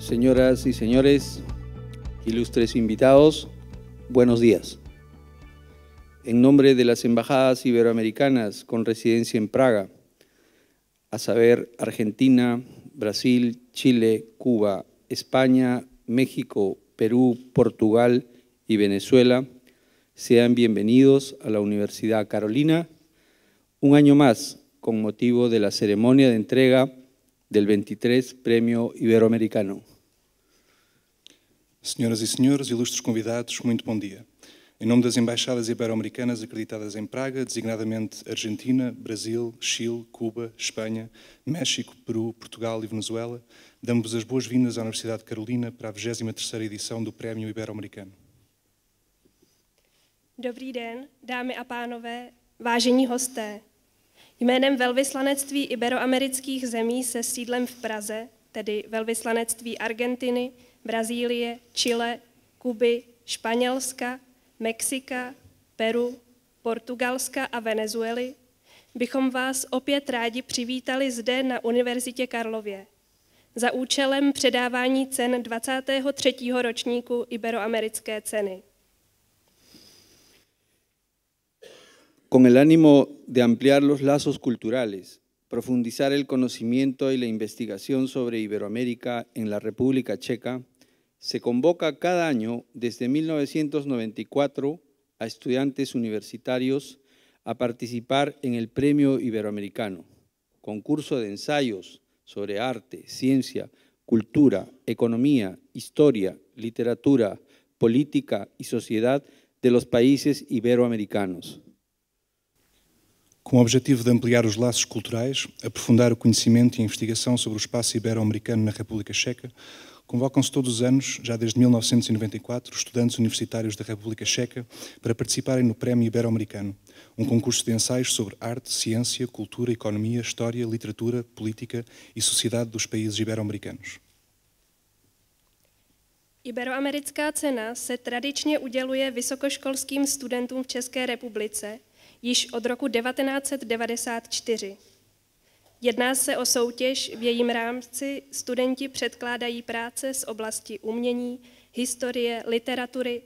Señoras y señores, ilustres invitados, buenos días. En nombre de las embajadas iberoamericanas con residencia en Praga, a saber, Argentina, Brasil, Chile, Cuba, España, México, Perú, Portugal y Venezuela, sean bienvenidos a la Universidad Carolina, un año más con motivo de la ceremonia de entrega del 23 Premio Iberoamericano. Senhoras e senhores, ilustres convidados, muito bom dia. Em nome das embaixadas ibero-americanas acreditadas em Praga, designadamente Argentina, Brasil, Chile, Cuba, Espanha, México, Peru, Portugal e Venezuela, damos as boas-vindas à Universidade de Carolina para a 23ª edição do Prémio Ibero-Americano. Dobrý den, dámy a pánové, vážení hosté. Jménem velvyslanectví iberoamerických zemí se sídlem v Praze, tedy velvyslanectví Argentiny, Brazílie, Chile, Kuby, Španělska, Mexika, Peru, Portugalska a Venezuely, bychom vás opět rádi přivítali zde na Univerzitě Karlově za účelem předávání cen 23. ročníku Iberoamerické ceny. Con el ánimo de ampliar los lazos culturales, profundizar el conocimiento y la investigación sobre Iberoamérica en la República Checa, se convoca cada año desde 1994 a estudiantes universitarios a participar en el Premio Iberoamericano, concurso de ensayos sobre arte, ciencia, cultura, economía, historia, literatura, política y sociedad de los países iberoamericanos. Con el objetivo de ampliar los lazos culturales, aprofundar el conocimiento e investigación sobre el espacio iberoamericano en la República Checa, Convocam-se todos os anos, já desde 1994, estudantes universitários da República Checa para participarem no Prémio Ibero-Americano, um concurso de ensaios sobre arte, ciência, cultura, economia, história, literatura, política e sociedade dos países ibero-americanos. Iberoamerická cena se tradičně uděluje vysokoškolským studentům v České republice již od roku 1994. Jedná se o soutěž, v jejím rámci studenti předkládají práce z oblasti umění, historie, literatury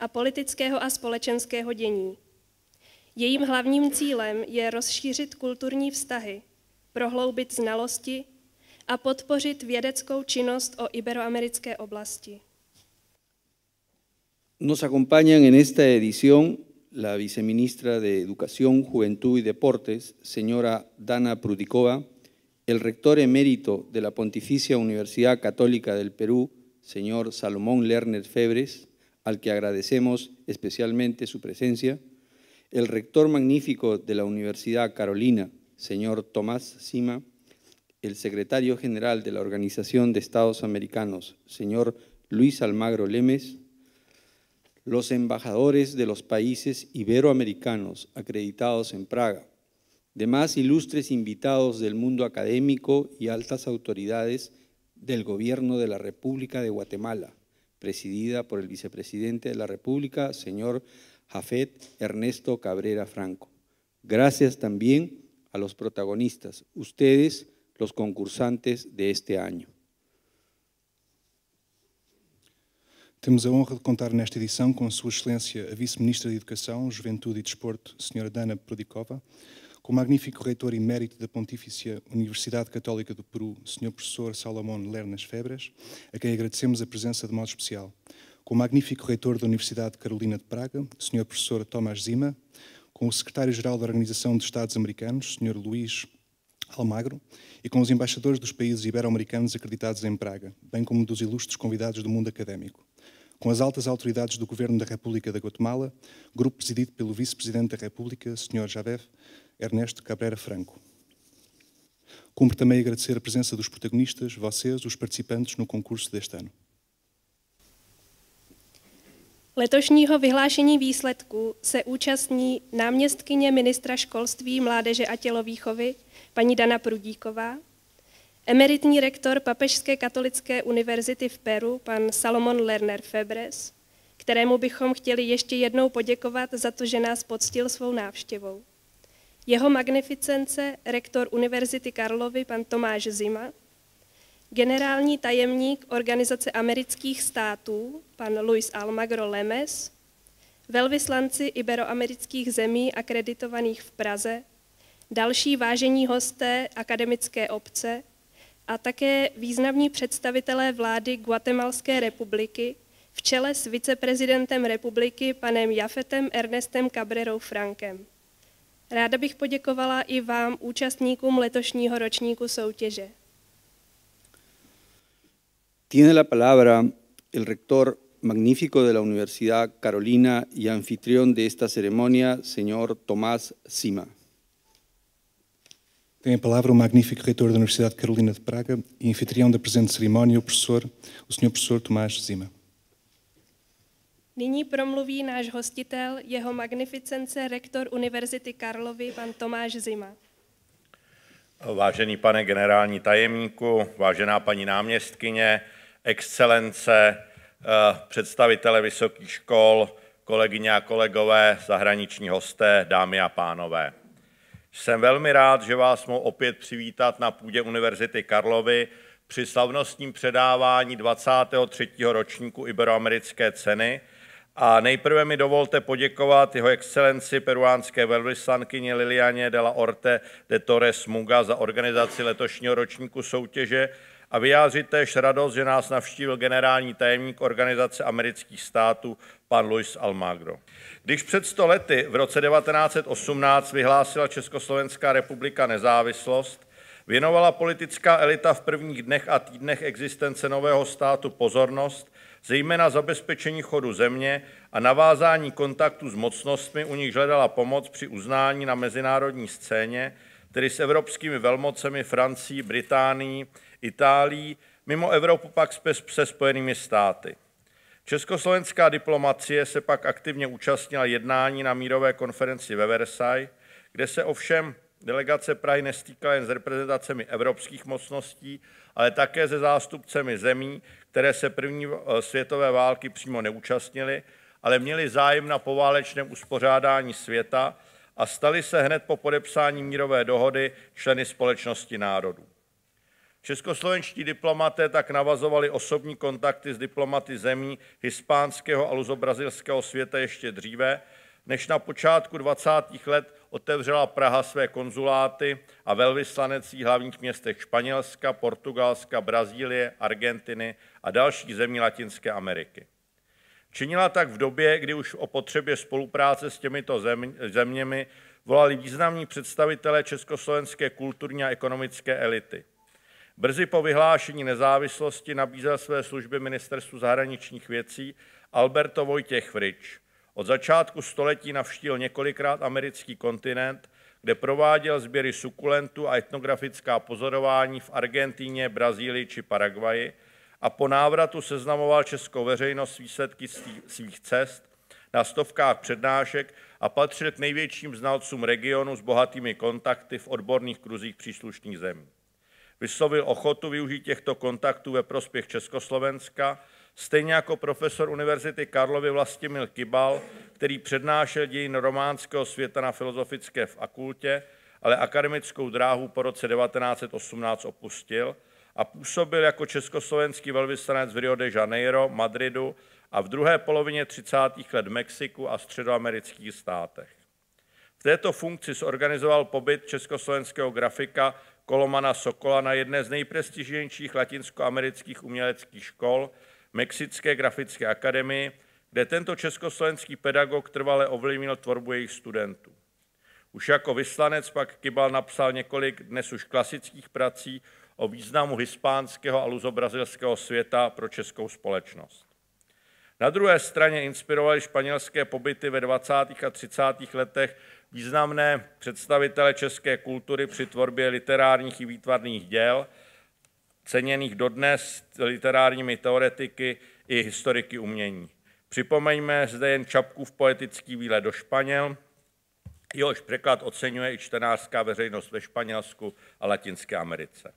a politického a společenského dění. Jejím hlavním cílem je rozšířit kulturní vztahy, prohloubit znalosti a podpořit vědeckou činnost o iberoamerické oblasti. Nos acompañan en esta edición la viceministra de Educación, Juventud y Deportes, señora Dana Prudicova, el rector emérito de la Pontificia Universidad Católica del Perú, señor Salomón Lerner Febres, al que agradecemos especialmente su presencia, el rector magnífico de la Universidad Carolina, señor Tomás Sima, el secretario general de la Organización de Estados Americanos, señor Luis Almagro Lemes, los embajadores de los países iberoamericanos acreditados en Praga, demás ilustres invitados del mundo académico y altas autoridades del gobierno de la República de Guatemala, presidida por el vicepresidente de la República, señor Jafet Ernesto Cabrera Franco. Gracias también a los protagonistas, ustedes, los concursantes de este año. Temos a honra de contar nesta edição com Sua Excelência a Vice-Ministra de Educação, Juventude e Desporto, Sra. Dana Prodikova, com o magnífico reitor emérito da Pontífice Universidade Católica do Peru, Sr. Professor Salomão Lernas Febras, a quem agradecemos a presença de modo especial, com o magnífico reitor da Universidade Carolina de Praga, Sr. Professor Tomás Zima, com o Secretário-Geral da Organização dos Estados Americanos, Sr. Luís Almagro, e com os embaixadores dos países ibero-americanos acreditados em Praga, bem como dos ilustres convidados do mundo académico. com as altas autoridades do Governo da República da Guatemala, grupo presidido pelo Vice-Presidente da República, Sr. Javier Ernesto Cabrera Franco. Cumpre também agradecer a presença dos protagonistas, vocês, os participantes no concurso deste ano. Letošního vyhlášení výsledků se účastní náměstkyně ministra školství, mládeže a tělovýchovy paní Dana Prudíková, Emeritní rektor Papežské katolické univerzity v Peru, pan Salomon Lerner Febres, kterému bychom chtěli ještě jednou poděkovat za to, že nás poctil svou návštěvou. Jeho magnificence rektor Univerzity Karlovy, pan Tomáš Zima, generální tajemník Organizace amerických států, pan Luis Almagro Lemes, velvyslanci iberoamerických zemí akreditovaných v Praze, další vážení hosté akademické obce, a také významní představitelé vlády Guatemalské republiky v čele s viceprezidentem republiky panem Jafetem Ernestem Cabrerou Frankem. Ráda bych poděkovala i vám, účastníkům letošního ročníku soutěže. Tiene la palabra el rector magnífico de la Universidad Carolina y anfitrión de esta ceremonia, señor Tomás Sima. Tem a palavra o magnífico reitor da Universidade Carolina de Praga e anfitrião da presente cerimónia, o professor, o senhor professor Tomás Zima. Nyní promluví náš hostitel, jeho magnificence rektor Univerzity Karlovy, pan Tomáš Zima. Vážený pane generální tajemníku, vážená paní náměstkyně, excelence, eh, představitele vysokých škol, kolegyně a kolegové, zahraniční hosté, dámy a pánové. Jsem velmi rád, že vás mohu opět přivítat na půdě Univerzity Karlovy při slavnostním předávání 23. ročníku Iberoamerické ceny a nejprve mi dovolte poděkovat jeho excelenci peruánské velvyslankyně Liliane de la Orte de Torres Muga za organizaci letošního ročníku soutěže a vyjádřit též radost, že nás navštívil generální tajemník Organizace amerických států pan Luis Almagro. Když před 100 lety v roce 1918 vyhlásila Československá republika nezávislost, věnovala politická elita v prvních dnech a týdnech existence nového státu pozornost, zejména zabezpečení chodu země a navázání kontaktu s mocnostmi, u nich hledala pomoc při uznání na mezinárodní scéně, tedy s evropskými velmocemi Francií, Británií, Itálií, mimo Evropu pak se Spojenými státy. Československá diplomacie se pak aktivně účastnila jednání na mírové konferenci ve Versailles, kde se ovšem delegace Prahy nestýkala jen s reprezentacemi evropských mocností, ale také se zástupcemi zemí, které se první eh, světové války přímo neúčastnily, ale měli zájem na poválečném uspořádání světa a stali se hned po podepsání mírové dohody členy společnosti národů. Českoslovenští diplomaté tak navazovali osobní kontakty s diplomaty zemí hispánského a luzobrazilského světa ještě dříve, než na počátku 20. let otevřela Praha své konzuláty a velvyslanecí hlavních městech Španělska, Portugalska, Brazílie, Argentiny a dalších zemí Latinské Ameriky. Činila tak v době, kdy už o potřebě spolupráce s těmito zeměmi volali významní představitelé československé kulturní a ekonomické elity – Brzy po vyhlášení nezávislosti nabízel své služby ministerstvu zahraničních věcí Alberto Vojtěch Frič. Od začátku století navštívil několikrát americký kontinent, kde prováděl sběry sukulentů a etnografická pozorování v Argentíně, Brazílii či Paraguaji a po návratu seznamoval českou veřejnost výsledky svých cest na stovkách přednášek a patřil k největším znalcům regionu s bohatými kontakty v odborných kruzích příslušných zemí vyslovil ochotu využít těchto kontaktů ve prospěch Československa, stejně jako profesor Univerzity Karlovy Vlastimil Kybal, který přednášel dějin románského světa na Filozofické v akultě, ale akademickou dráhu po roce 1918 opustil a působil jako československý velvyslanec v Rio de Janeiro, Madridu a v druhé polovině 30. let Mexiku a středoamerických státech. V této funkci zorganizoval pobyt československého grafika Kolomana Sokola na jedné z nejprestižnějších latinskoamerických uměleckých škol, Mexické grafické akademii, kde tento československý pedagog trvale ovlivnil tvorbu jejich studentů. Už jako vyslanec pak Kybal napsal několik dnes už klasických prací o významu hispánského a luzobrazilského světa pro českou společnost. Na druhé straně inspirovali španělské pobyty ve 20. a 30. letech významné představitele české kultury při tvorbě literárních i výtvarných děl, ceněných dodnes literárními teoretiky i historiky umění. Připomeňme zde jen v poetický výlet do Španěl, jehož překlad oceňuje i čtenářská veřejnost ve Španělsku a Latinské Americe.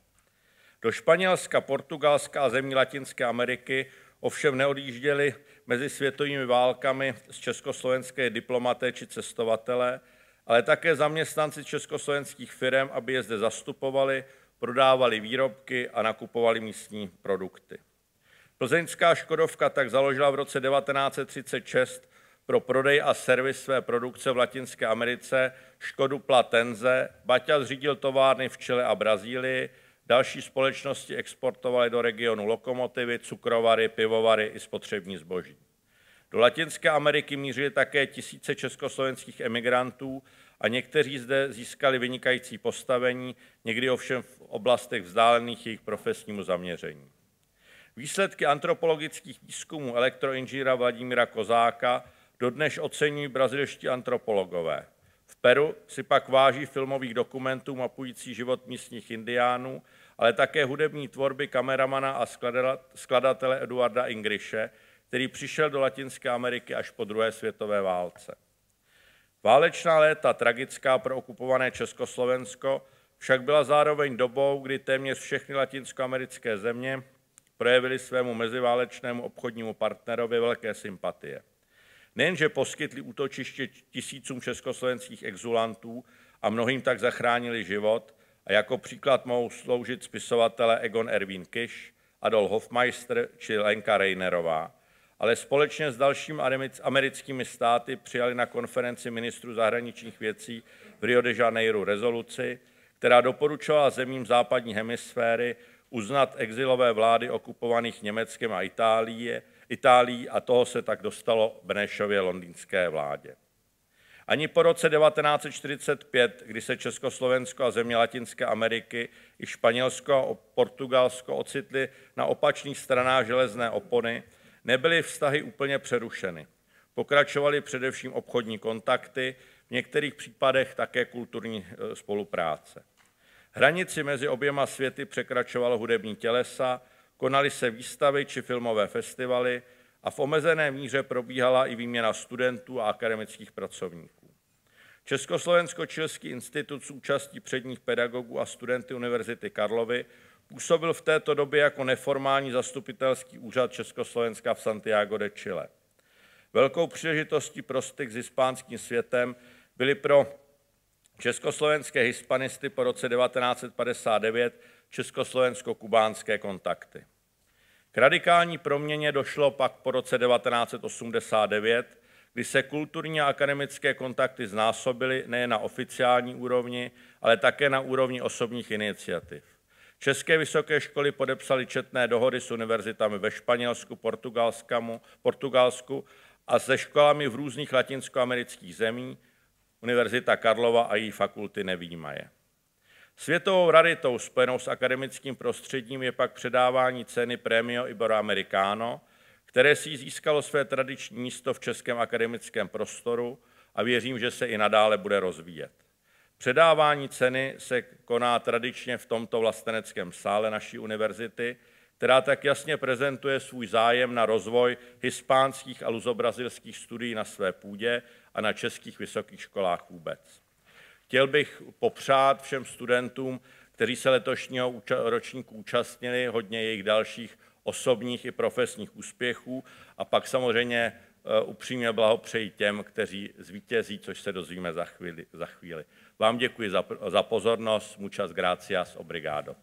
Do Španělska, Portugalska a zemí Latinské Ameriky ovšem neodjížděli mezi světovými válkami z československé diplomaté či cestovatele ale také zaměstnanci československých firm, aby je zde zastupovali, prodávali výrobky a nakupovali místní produkty. Plzeňská Škodovka tak založila v roce 1936 pro prodej a servis své produkce v Latinské Americe Škodu Platenze, Baťa zřídil továrny v Čile a Brazílii, další společnosti exportovaly do regionu lokomotivy, cukrovary, pivovary i spotřební zboží. Do Latinské Ameriky mířili také tisíce československých emigrantů a někteří zde získali vynikající postavení, někdy ovšem v oblastech vzdálených jejich profesnímu zaměření. Výsledky antropologických výzkumů elektroinžíra Vladimíra Kozáka dodneš oceňují brazilští antropologové. V Peru si pak váží filmových dokumentů mapující život místních indiánů, ale také hudební tvorby kameramana a skladatele Eduarda Ingriše, který přišel do Latinské Ameriky až po druhé světové válce. Válečná léta, tragická pro okupované Československo, však byla zároveň dobou, kdy téměř všechny latinskoamerické země projevily svému meziválečnému obchodnímu partnerovi velké sympatie. Nejenže poskytli útočiště tisícům československých exulantů a mnohým tak zachránili život, a jako příklad mohou sloužit spisovatele Egon Erwin Kisch Adol Hofmeister či Lenka Reinerová, ale společně s dalšími americkými státy přijali na konferenci ministrů zahraničních věcí v Rio de Janeiro rezoluci, která doporučovala zemím západní hemisféry uznat exilové vlády okupovaných Německem a Itálie, Itálií a toho se tak dostalo Benešově londýnské vládě. Ani po roce 1945, kdy se Československo a země Latinské Ameriky i Španělsko a Portugalsko ocitly na opačných stranách železné opony, Nebyly vztahy úplně přerušeny. Pokračovaly především obchodní kontakty, v některých případech také kulturní e, spolupráce. Hranici mezi oběma světy překračovalo hudební tělesa, konaly se výstavy či filmové festivaly a v omezené míře probíhala i výměna studentů a akademických pracovníků. Československo-Čilský institut s účastí předních pedagogů a studenty Univerzity Karlovy Působil v této době jako neformální zastupitelský úřad Československa v Santiago de Chile. Velkou příležitostí pro styk s hispánským světem byly pro československé hispanisty po roce 1959 československo-kubánské kontakty. K radikální proměně došlo pak po roce 1989, kdy se kulturní a akademické kontakty znásobily nejen na oficiální úrovni, ale také na úrovni osobních iniciativ. České vysoké školy podepsaly četné dohody s univerzitami ve Španělsku, Portugalsku a se školami v různých latinskoamerických zemí, Univerzita Karlova a její fakulty nevýjímaje. Světovou raritou spojenou s akademickým prostředím je pak předávání ceny Premio Americano, které si získalo své tradiční místo v českém akademickém prostoru a věřím, že se i nadále bude rozvíjet. Předávání ceny se koná tradičně v tomto vlasteneckém sále naší univerzity, která tak jasně prezentuje svůj zájem na rozvoj hispánských a luzobrazilských studií na své půdě a na českých vysokých školách vůbec. Chtěl bych popřát všem studentům, kteří se letošního ročníku účastnili, hodně jejich dalších osobních i profesních úspěchů a pak samozřejmě e, upřímně blahopřeji těm, kteří zvítězí, což se dozvíme za chvíli. Za chvíli. Vám za, Muchas gracias. Obrigado.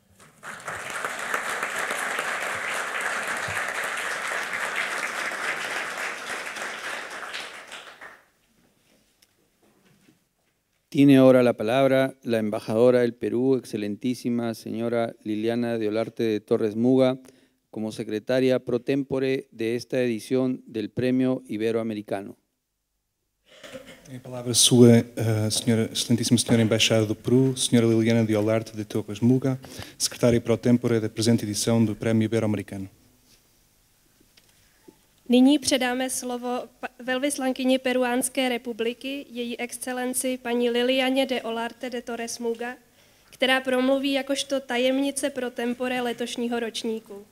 Tiene ahora la palabra la embajadora del Perú, excelentísima señora Liliana de Olarte de Torres Muga, como secretaria pro tempore de esta edición del Premio Iberoamericano. Em palavra sua, eh, Sr. excelentíssimo Sr. embaixado do Peru, Sra. Liliana de Olarte de Tocas Muga, secretária pro tempore da presente edição do Prémio Ibero-Americano. Nyní předáme slovo velvyslankyni Peruánské republiky, její excelenci paní Liliane de Olarte de Torres Muga, která promluví jakožto tajemnice pro tempore letošního ročníku.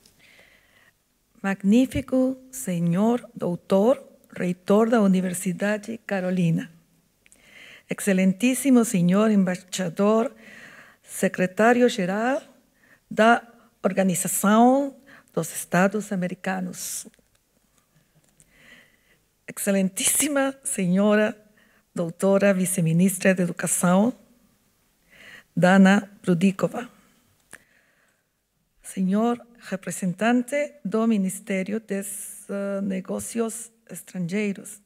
Magnífico senhor doutor reitor da Universidade Carolina. Excelentíssimo senhor embaixador, secretário-geral da Organização dos Estados Americanos. Excelentíssima senhora doutora vice-ministra de Educação, Dana Prudikova. Senhor representante do Ministério dos Negócios extranjeros,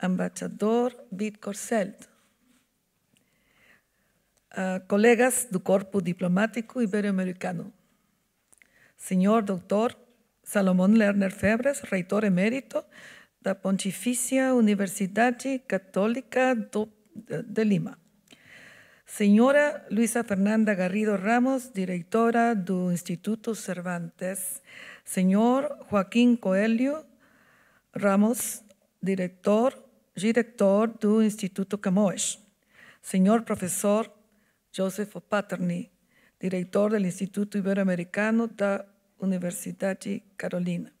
Embajador Bid Corcel ah, colegas del Corpo Diplomático Iberoamericano, Señor Doctor Salomón Lerner Febres, reitor emérito la Pontificia Universidad Católica de Lima. Señora Luisa Fernanda Garrido Ramos, directora del Instituto Cervantes. Señor Joaquín Coelho, Ramos, director, director del Instituto Camoes. Señor profesor Joseph Paterny, director del Instituto Iberoamericano de Universidad de Carolina.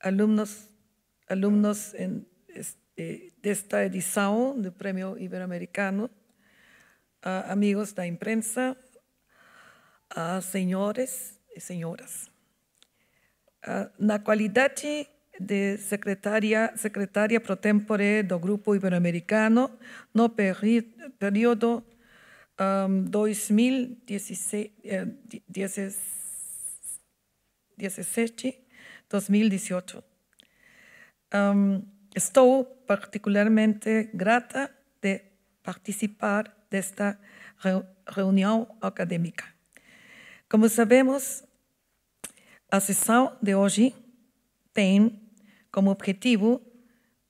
Alumnos, alumnos en, este, edición Premio premio Iberoamericano, amigos de la imprensa, señores y señoras la ah, cualidad de secretaria, secretaria pro tempore del Grupo Iberoamericano no período periodo 2016, 2018. estoy particularmente grata de participar de esta reunión académica Como sabemos, A sessão de hoje tem como objetivo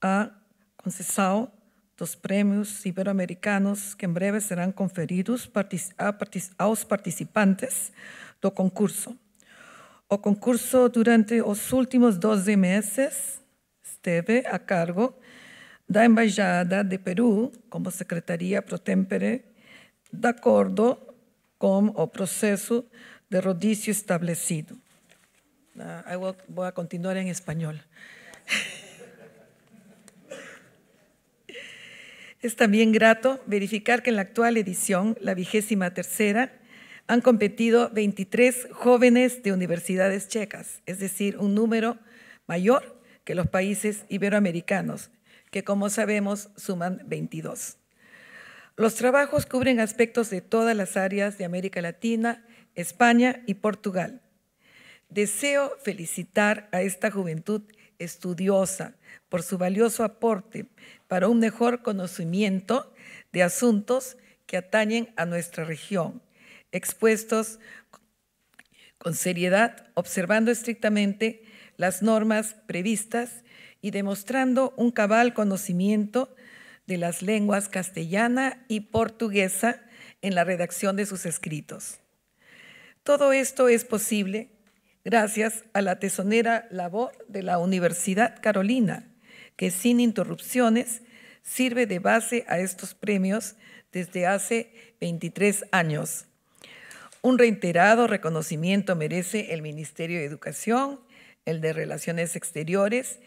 a concessão dos prêmios ibero-americanos que em breve serão conferidos aos participantes do concurso. O concurso, durante os últimos 12 meses, esteve a cargo da Embaixada de Peru como secretaria pro Tempere, de acordo com o processo de rodízio estabelecido. Ah, voy a continuar en español. es también grato verificar que en la actual edición, la vigésima tercera, han competido 23 jóvenes de universidades checas, es decir, un número mayor que los países iberoamericanos, que como sabemos suman 22. Los trabajos cubren aspectos de todas las áreas de América Latina, España y Portugal, Deseo felicitar a esta juventud estudiosa por su valioso aporte para un mejor conocimiento de asuntos que atañen a nuestra región, expuestos con seriedad, observando estrictamente las normas previstas y demostrando un cabal conocimiento de las lenguas castellana y portuguesa en la redacción de sus escritos. Todo esto es posible gracias a la tesonera labor de la Universidad Carolina, que sin interrupciones sirve de base a estos premios desde hace 23 años. Un reiterado reconocimiento merece el Ministerio de Educación, el de Relaciones Exteriores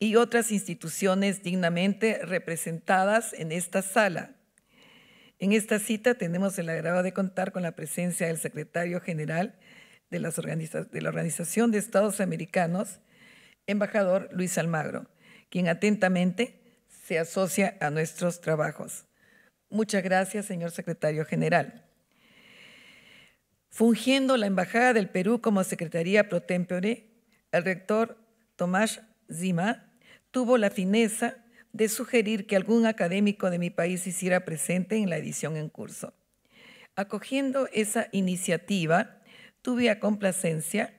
y otras instituciones dignamente representadas en esta sala. En esta cita tenemos el agrado de contar con la presencia del secretario general de, las de la Organización de Estados Americanos, embajador Luis Almagro, quien atentamente se asocia a nuestros trabajos. Muchas gracias, señor secretario general. Fungiendo la Embajada del Perú como Secretaría pro tempore, el rector Tomás Zima tuvo la fineza de sugerir que algún académico de mi país hiciera presente en la edición en curso. Acogiendo esa iniciativa, tuve a complacencia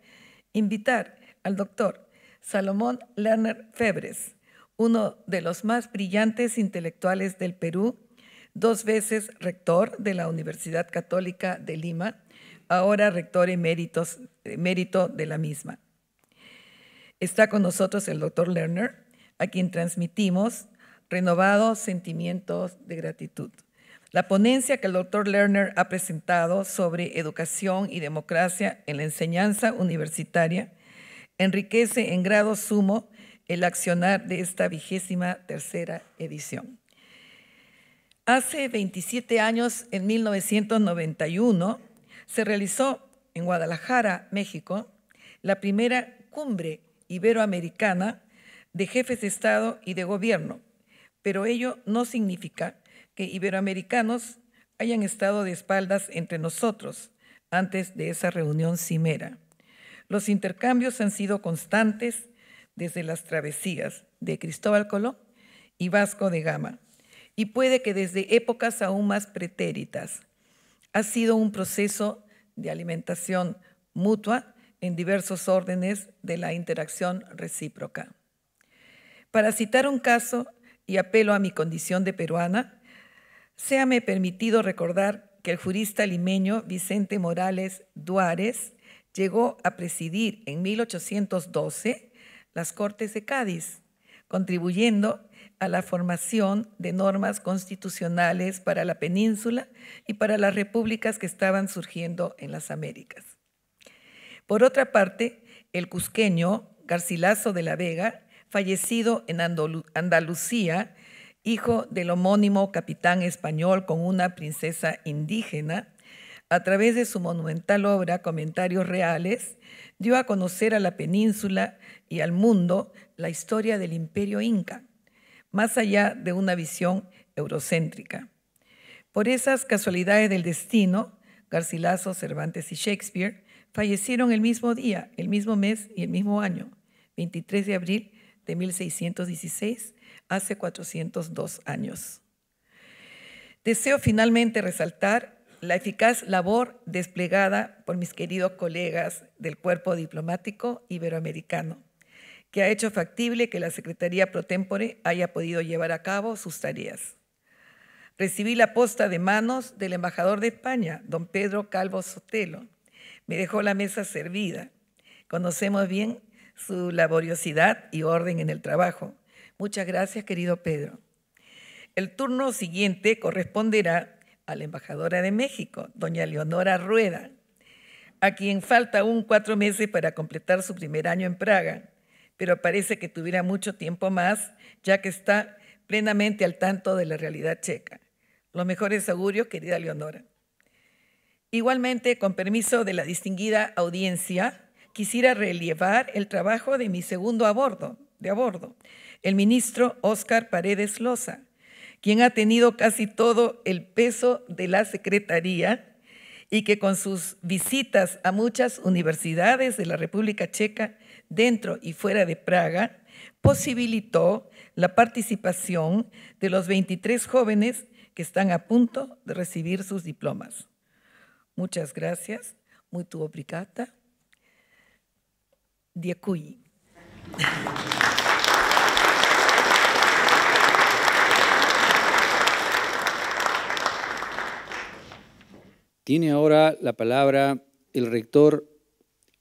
invitar al doctor Salomón Lerner Febres, uno de los más brillantes intelectuales del Perú, dos veces rector de la Universidad Católica de Lima, ahora rector emérito de la misma. Está con nosotros el doctor Lerner, a quien transmitimos renovados sentimientos de gratitud. La ponencia que el doctor Lerner ha presentado sobre educación y democracia en la enseñanza universitaria enriquece en grado sumo el accionar de esta vigésima tercera edición. Hace 27 años, en 1991, se realizó en Guadalajara, México, la primera cumbre iberoamericana de jefes de Estado y de gobierno, pero ello no significa que iberoamericanos hayan estado de espaldas entre nosotros antes de esa reunión cimera. Los intercambios han sido constantes desde las travesías de Cristóbal Colón y Vasco de Gama, y puede que desde épocas aún más pretéritas. Ha sido un proceso de alimentación mutua en diversos órdenes de la interacción recíproca. Para citar un caso, y apelo a mi condición de peruana, me permitido recordar que el jurista limeño Vicente Morales Duárez llegó a presidir en 1812 las Cortes de Cádiz, contribuyendo a la formación de normas constitucionales para la península y para las repúblicas que estaban surgiendo en las Américas. Por otra parte, el cusqueño Garcilaso de la Vega, fallecido en Andalucía hijo del homónimo capitán español con una princesa indígena, a través de su monumental obra Comentarios Reales, dio a conocer a la península y al mundo la historia del imperio inca, más allá de una visión eurocéntrica. Por esas casualidades del destino, Garcilaso, Cervantes y Shakespeare fallecieron el mismo día, el mismo mes y el mismo año, 23 de abril de 1616 hace 402 años. Deseo finalmente resaltar la eficaz labor desplegada por mis queridos colegas del Cuerpo Diplomático Iberoamericano, que ha hecho factible que la Secretaría Pro Tempore haya podido llevar a cabo sus tareas. Recibí la posta de manos del embajador de España, don Pedro Calvo Sotelo. Me dejó la mesa servida. Conocemos bien su laboriosidad y orden en el trabajo. Muchas gracias, querido Pedro. El turno siguiente corresponderá a la embajadora de México, doña Leonora Rueda, a quien falta aún cuatro meses para completar su primer año en Praga, pero parece que tuviera mucho tiempo más, ya que está plenamente al tanto de la realidad checa. Los mejores augurios, querida Leonora. Igualmente, con permiso de la distinguida audiencia, quisiera relevar el trabajo de mi segundo a de a bordo, el ministro Óscar Paredes Loza, quien ha tenido casi todo el peso de la Secretaría y que con sus visitas a muchas universidades de la República Checa, dentro y fuera de Praga, posibilitó la participación de los 23 jóvenes que están a punto de recibir sus diplomas. Muchas gracias. Muy obrigada. Diacuyi. Tiene ahora la palabra el rector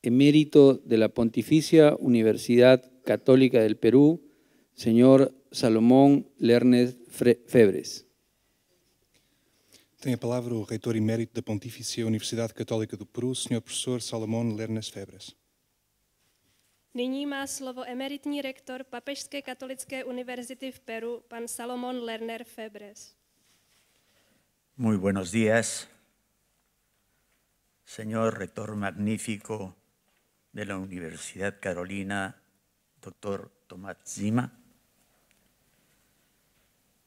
emérito de la Pontificia Universidad Católica del Perú, señor Salomón Lernes Febres. Tiene la palabra el rector emérito de la Pontificia, Universidad Católica del Perú, señor profesor Salomón Lerner Febres. Nyní má slovo emeritní rektor Papežské katolické univerzity v Peru, pan Salomón Lerner Febres. Muy buenos días señor rector magnífico de la Universidad Carolina, doctor Tomás Zima,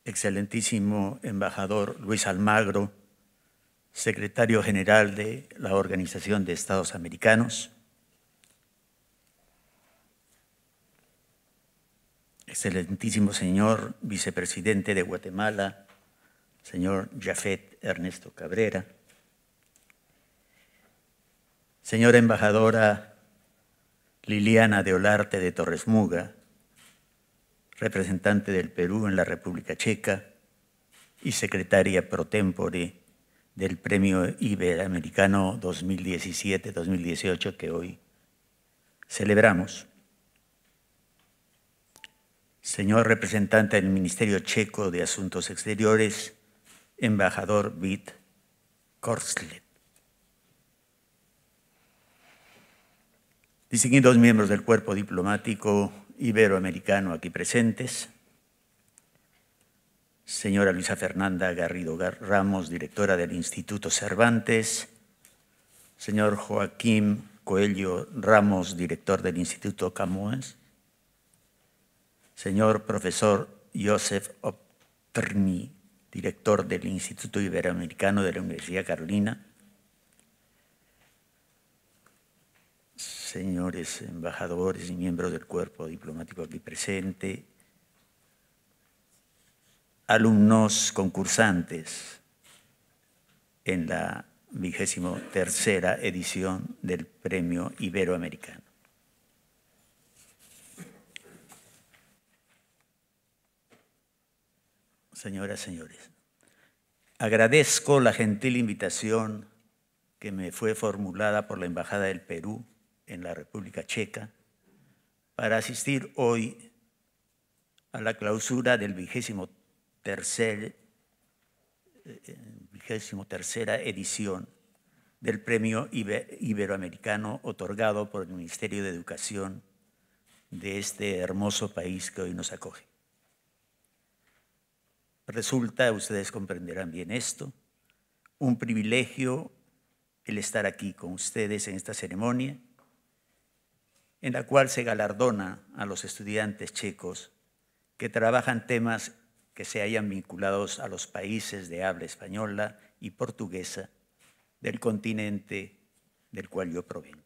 excelentísimo embajador Luis Almagro, secretario general de la Organización de Estados Americanos, excelentísimo señor vicepresidente de Guatemala, señor Jafet Ernesto Cabrera, señora embajadora Liliana de Olarte de Torres Muga, representante del Perú en la República Checa y secretaria pro tempore del Premio Iberoamericano 2017-2018 que hoy celebramos. Señor representante del Ministerio Checo de Asuntos Exteriores, embajador Vít Korslet. distinguidos miembros del cuerpo diplomático iberoamericano aquí presentes, señora Luisa Fernanda Garrido Ramos, directora del Instituto Cervantes, señor Joaquín Coelho Ramos, director del Instituto Camoens, señor profesor Joseph Optrni, director del Instituto Iberoamericano de la Universidad Carolina, señores embajadores y miembros del cuerpo diplomático aquí presente, alumnos concursantes en la vigésimo tercera edición del Premio Iberoamericano. Señoras, señores, agradezco la gentil invitación que me fue formulada por la Embajada del Perú en la República Checa para asistir hoy a la clausura del vigésimo tercer, eh, eh, tercera edición del Premio Iberoamericano otorgado por el Ministerio de Educación de este hermoso país que hoy nos acoge. Resulta, ustedes comprenderán bien esto, un privilegio el estar aquí con ustedes en esta ceremonia en la cual se galardona a los estudiantes checos que trabajan temas que se hayan vinculados a los países de habla española y portuguesa del continente del cual yo provengo.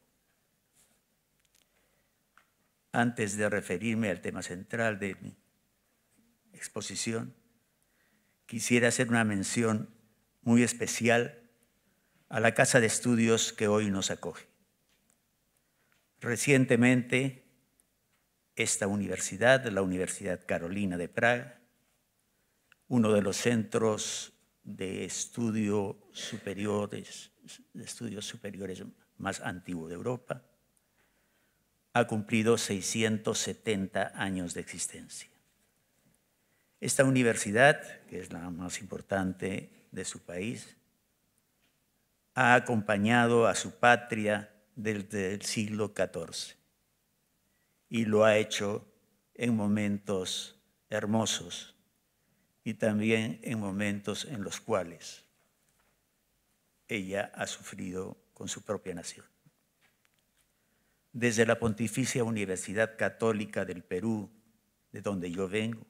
Antes de referirme al tema central de mi exposición, quisiera hacer una mención muy especial a la casa de estudios que hoy nos acoge. Recientemente, esta universidad, la Universidad Carolina de Praga, uno de los centros de estudio superiores, de estudios superiores más antiguos de Europa, ha cumplido 670 años de existencia. Esta universidad, que es la más importante de su país, ha acompañado a su patria del, el siglo XIV. Y lo ha hecho en momentos hermosos y también en momentos en los cuales ella ha sufrido con su propia nación. Desde la Pontificia Universidad Católica del Perú, de donde yo vengo,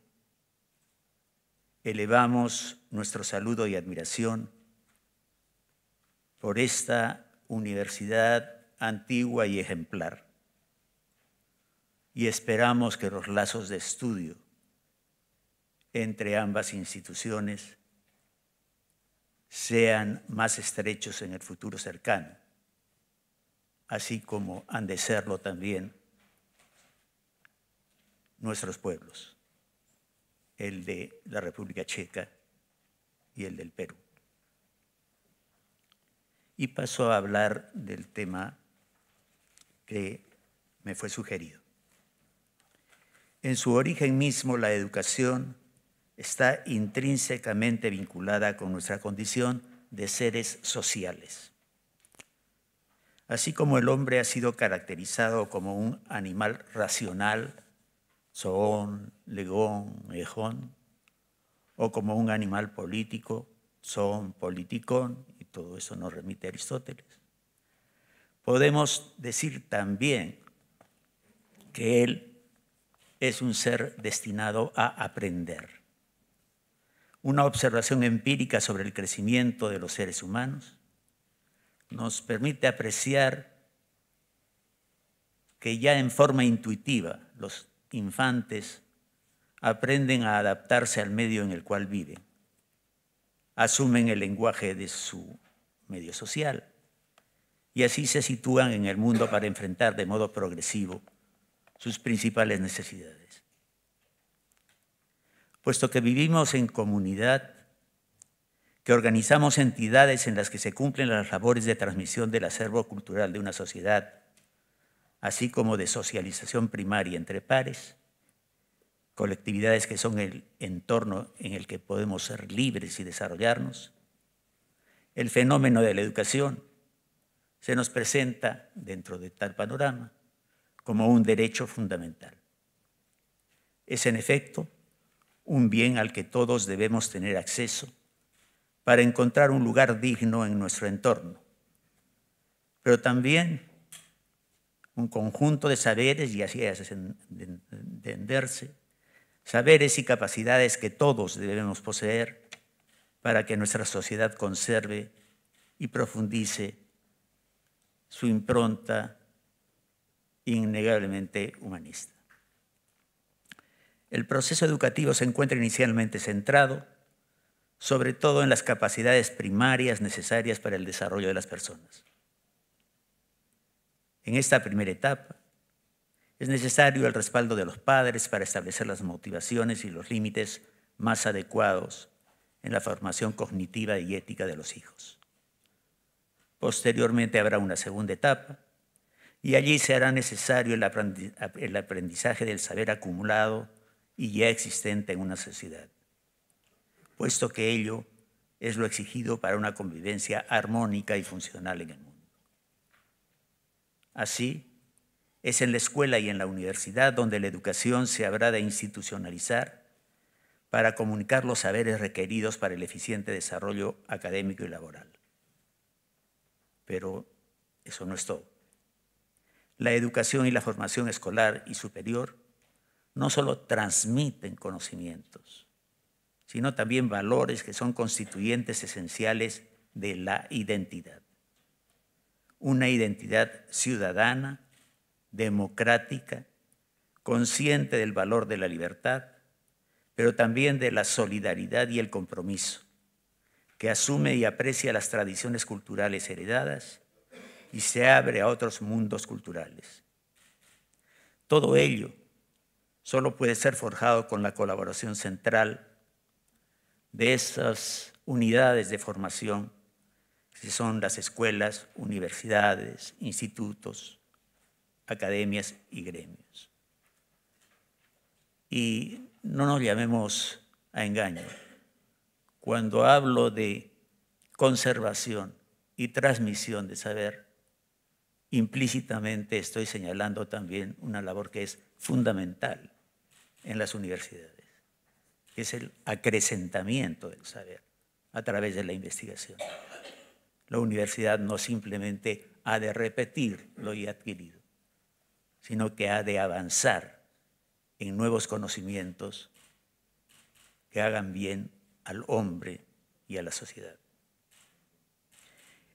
elevamos nuestro saludo y admiración por esta universidad antigua y ejemplar. Y esperamos que los lazos de estudio entre ambas instituciones sean más estrechos en el futuro cercano, así como han de serlo también nuestros pueblos, el de la República Checa y el del Perú. Y paso a hablar del tema que me fue sugerido. En su origen mismo, la educación está intrínsecamente vinculada con nuestra condición de seres sociales. Así como el hombre ha sido caracterizado como un animal racional, zoón, legón, ejón, o como un animal político, son, politicón, y todo eso nos remite a Aristóteles. Podemos decir también que Él es un ser destinado a aprender. Una observación empírica sobre el crecimiento de los seres humanos nos permite apreciar que ya en forma intuitiva los infantes aprenden a adaptarse al medio en el cual viven, asumen el lenguaje de su medio social, y así se sitúan en el mundo para enfrentar de modo progresivo sus principales necesidades. Puesto que vivimos en comunidad, que organizamos entidades en las que se cumplen las labores de transmisión del acervo cultural de una sociedad, así como de socialización primaria entre pares, colectividades que son el entorno en el que podemos ser libres y desarrollarnos, el fenómeno de la educación, se nos presenta dentro de tal panorama como un derecho fundamental. Es en efecto un bien al que todos debemos tener acceso para encontrar un lugar digno en nuestro entorno, pero también un conjunto de saberes, y así es entenderse, saberes y capacidades que todos debemos poseer para que nuestra sociedad conserve y profundice su impronta innegablemente humanista. El proceso educativo se encuentra inicialmente centrado sobre todo en las capacidades primarias necesarias para el desarrollo de las personas. En esta primera etapa es necesario el respaldo de los padres para establecer las motivaciones y los límites más adecuados en la formación cognitiva y ética de los hijos. Posteriormente habrá una segunda etapa y allí será necesario el aprendizaje del saber acumulado y ya existente en una sociedad, puesto que ello es lo exigido para una convivencia armónica y funcional en el mundo. Así, es en la escuela y en la universidad donde la educación se habrá de institucionalizar para comunicar los saberes requeridos para el eficiente desarrollo académico y laboral pero eso no es todo. La educación y la formación escolar y superior no solo transmiten conocimientos, sino también valores que son constituyentes esenciales de la identidad. Una identidad ciudadana, democrática, consciente del valor de la libertad, pero también de la solidaridad y el compromiso, que asume y aprecia las tradiciones culturales heredadas y se abre a otros mundos culturales. Todo ello solo puede ser forjado con la colaboración central de esas unidades de formación, que son las escuelas, universidades, institutos, academias y gremios. Y no nos llamemos a engaño cuando hablo de conservación y transmisión de saber, implícitamente estoy señalando también una labor que es fundamental en las universidades, que es el acrecentamiento del saber a través de la investigación. La universidad no simplemente ha de repetir lo ya adquirido, sino que ha de avanzar en nuevos conocimientos que hagan bien al hombre y a la sociedad.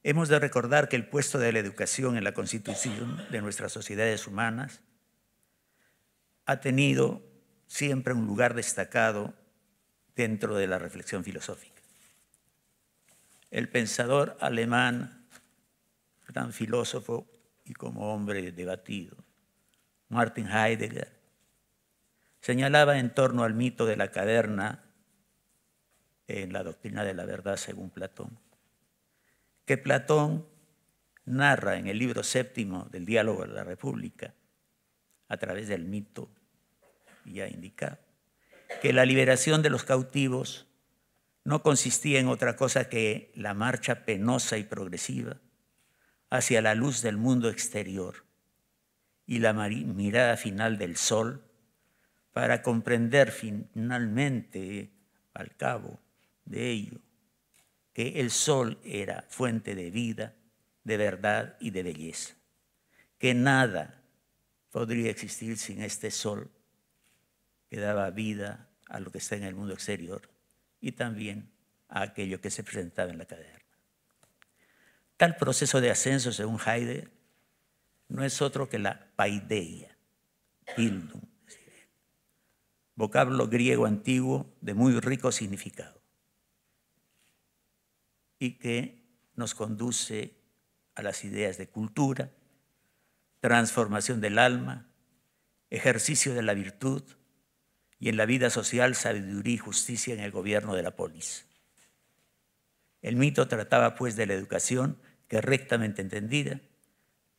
Hemos de recordar que el puesto de la educación en la constitución de nuestras sociedades humanas ha tenido siempre un lugar destacado dentro de la reflexión filosófica. El pensador alemán, tan filósofo y como hombre debatido, Martin Heidegger, señalaba en torno al mito de la caverna en la doctrina de la verdad según Platón, que Platón narra en el libro séptimo del diálogo de la República, a través del mito ya indicado, que la liberación de los cautivos no consistía en otra cosa que la marcha penosa y progresiva hacia la luz del mundo exterior y la mirada final del sol para comprender finalmente, al cabo, de ello, que el sol era fuente de vida, de verdad y de belleza, que nada podría existir sin este sol que daba vida a lo que está en el mundo exterior y también a aquello que se presentaba en la caverna. Tal proceso de ascenso, según Heidegger, no es otro que la paideia, bildung, vocablo griego antiguo de muy rico significado y que nos conduce a las ideas de cultura, transformación del alma, ejercicio de la virtud y en la vida social sabiduría y justicia en el gobierno de la polis. El mito trataba pues de la educación que rectamente entendida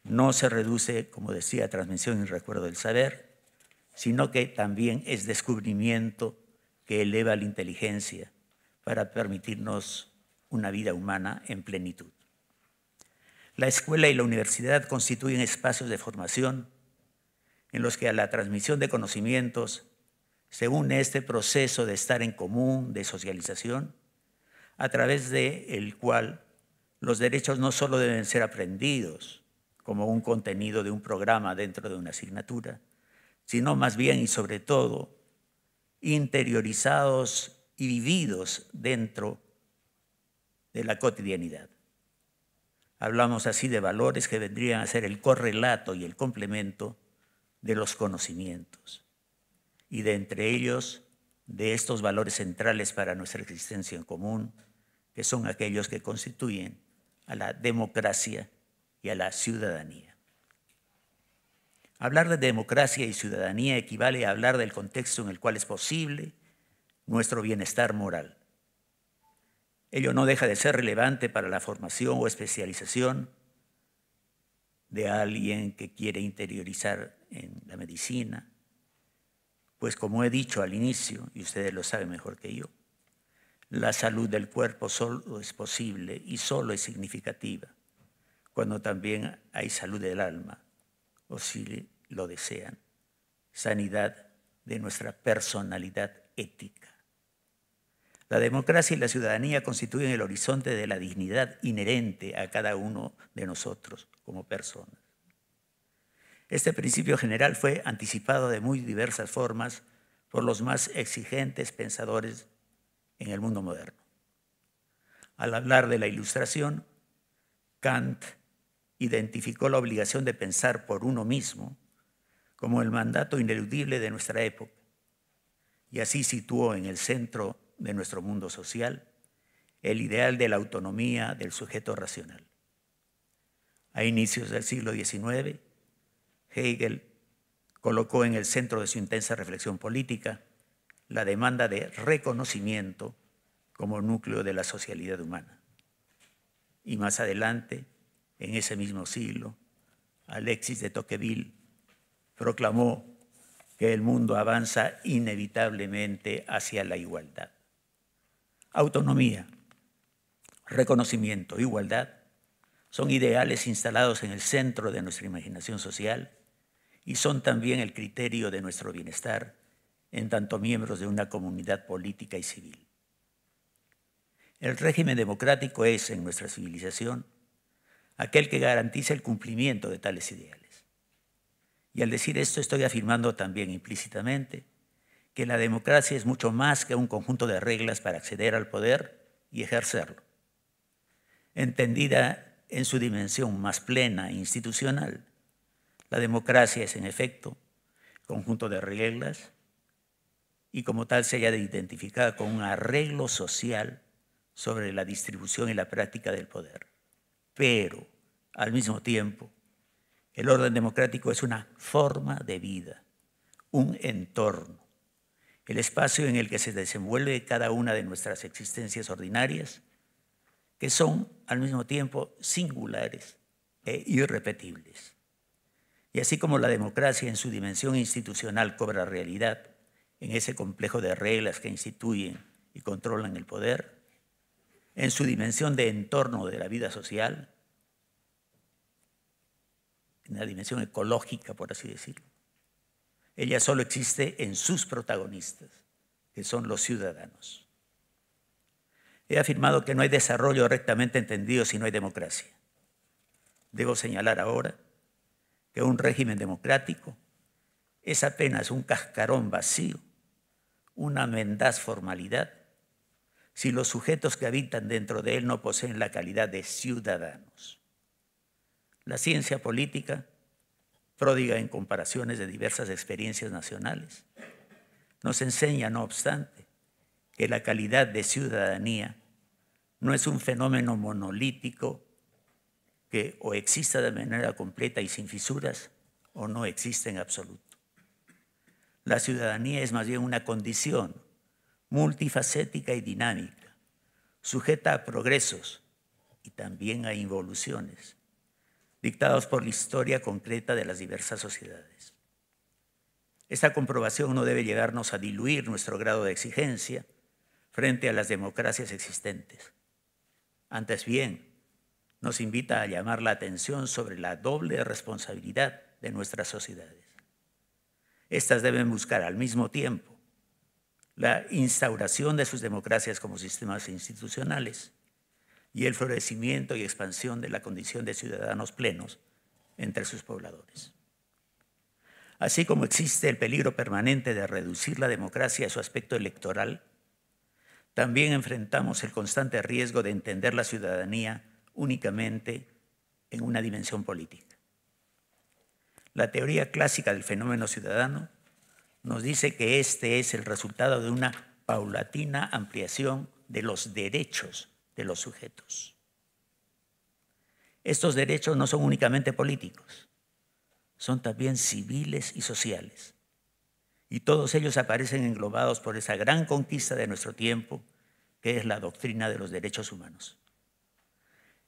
no se reduce, como decía, a transmisión y recuerdo del saber, sino que también es descubrimiento que eleva la inteligencia para permitirnos una vida humana en plenitud. La escuela y la universidad constituyen espacios de formación en los que a la transmisión de conocimientos se une este proceso de estar en común, de socialización, a través del el cual los derechos no solo deben ser aprendidos como un contenido de un programa dentro de una asignatura, sino más bien y sobre todo interiorizados y vividos dentro de la cotidianidad. Hablamos así de valores que vendrían a ser el correlato y el complemento de los conocimientos y de entre ellos de estos valores centrales para nuestra existencia en común, que son aquellos que constituyen a la democracia y a la ciudadanía. Hablar de democracia y ciudadanía equivale a hablar del contexto en el cual es posible nuestro bienestar moral. Ello no deja de ser relevante para la formación o especialización de alguien que quiere interiorizar en la medicina, pues como he dicho al inicio, y ustedes lo saben mejor que yo, la salud del cuerpo solo es posible y solo es significativa cuando también hay salud del alma, o si lo desean, sanidad de nuestra personalidad ética. La democracia y la ciudadanía constituyen el horizonte de la dignidad inherente a cada uno de nosotros como personas. Este principio general fue anticipado de muy diversas formas por los más exigentes pensadores en el mundo moderno. Al hablar de la ilustración, Kant identificó la obligación de pensar por uno mismo como el mandato ineludible de nuestra época y así situó en el centro de nuestro mundo social, el ideal de la autonomía del sujeto racional. A inicios del siglo XIX, Hegel colocó en el centro de su intensa reflexión política la demanda de reconocimiento como núcleo de la socialidad humana. Y más adelante, en ese mismo siglo, Alexis de Tocqueville proclamó que el mundo avanza inevitablemente hacia la igualdad. Autonomía, reconocimiento, igualdad son ideales instalados en el centro de nuestra imaginación social y son también el criterio de nuestro bienestar en tanto miembros de una comunidad política y civil. El régimen democrático es, en nuestra civilización, aquel que garantiza el cumplimiento de tales ideales. Y al decir esto estoy afirmando también implícitamente que la democracia es mucho más que un conjunto de reglas para acceder al poder y ejercerlo, entendida en su dimensión más plena e institucional. La democracia es, en efecto, conjunto de reglas y como tal se halla identificada con un arreglo social sobre la distribución y la práctica del poder. Pero, al mismo tiempo, el orden democrático es una forma de vida, un entorno el espacio en el que se desenvuelve cada una de nuestras existencias ordinarias, que son al mismo tiempo singulares e irrepetibles. Y así como la democracia en su dimensión institucional cobra realidad en ese complejo de reglas que instituyen y controlan el poder, en su dimensión de entorno de la vida social, en la dimensión ecológica, por así decirlo, ella solo existe en sus protagonistas, que son los ciudadanos. He afirmado que no hay desarrollo rectamente entendido si no hay democracia. Debo señalar ahora que un régimen democrático es apenas un cascarón vacío, una mendaz formalidad, si los sujetos que habitan dentro de él no poseen la calidad de ciudadanos. La ciencia política pródiga en comparaciones de diversas experiencias nacionales. Nos enseña, no obstante, que la calidad de ciudadanía no es un fenómeno monolítico que o exista de manera completa y sin fisuras o no existe en absoluto. La ciudadanía es más bien una condición multifacética y dinámica, sujeta a progresos y también a involuciones dictados por la historia concreta de las diversas sociedades. Esta comprobación no debe llevarnos a diluir nuestro grado de exigencia frente a las democracias existentes. Antes bien, nos invita a llamar la atención sobre la doble responsabilidad de nuestras sociedades. Estas deben buscar al mismo tiempo la instauración de sus democracias como sistemas institucionales y el florecimiento y expansión de la condición de ciudadanos plenos entre sus pobladores. Así como existe el peligro permanente de reducir la democracia a su aspecto electoral, también enfrentamos el constante riesgo de entender la ciudadanía únicamente en una dimensión política. La teoría clásica del fenómeno ciudadano nos dice que este es el resultado de una paulatina ampliación de los derechos los sujetos. Estos derechos no son únicamente políticos, son también civiles y sociales. Y todos ellos aparecen englobados por esa gran conquista de nuestro tiempo, que es la doctrina de los derechos humanos.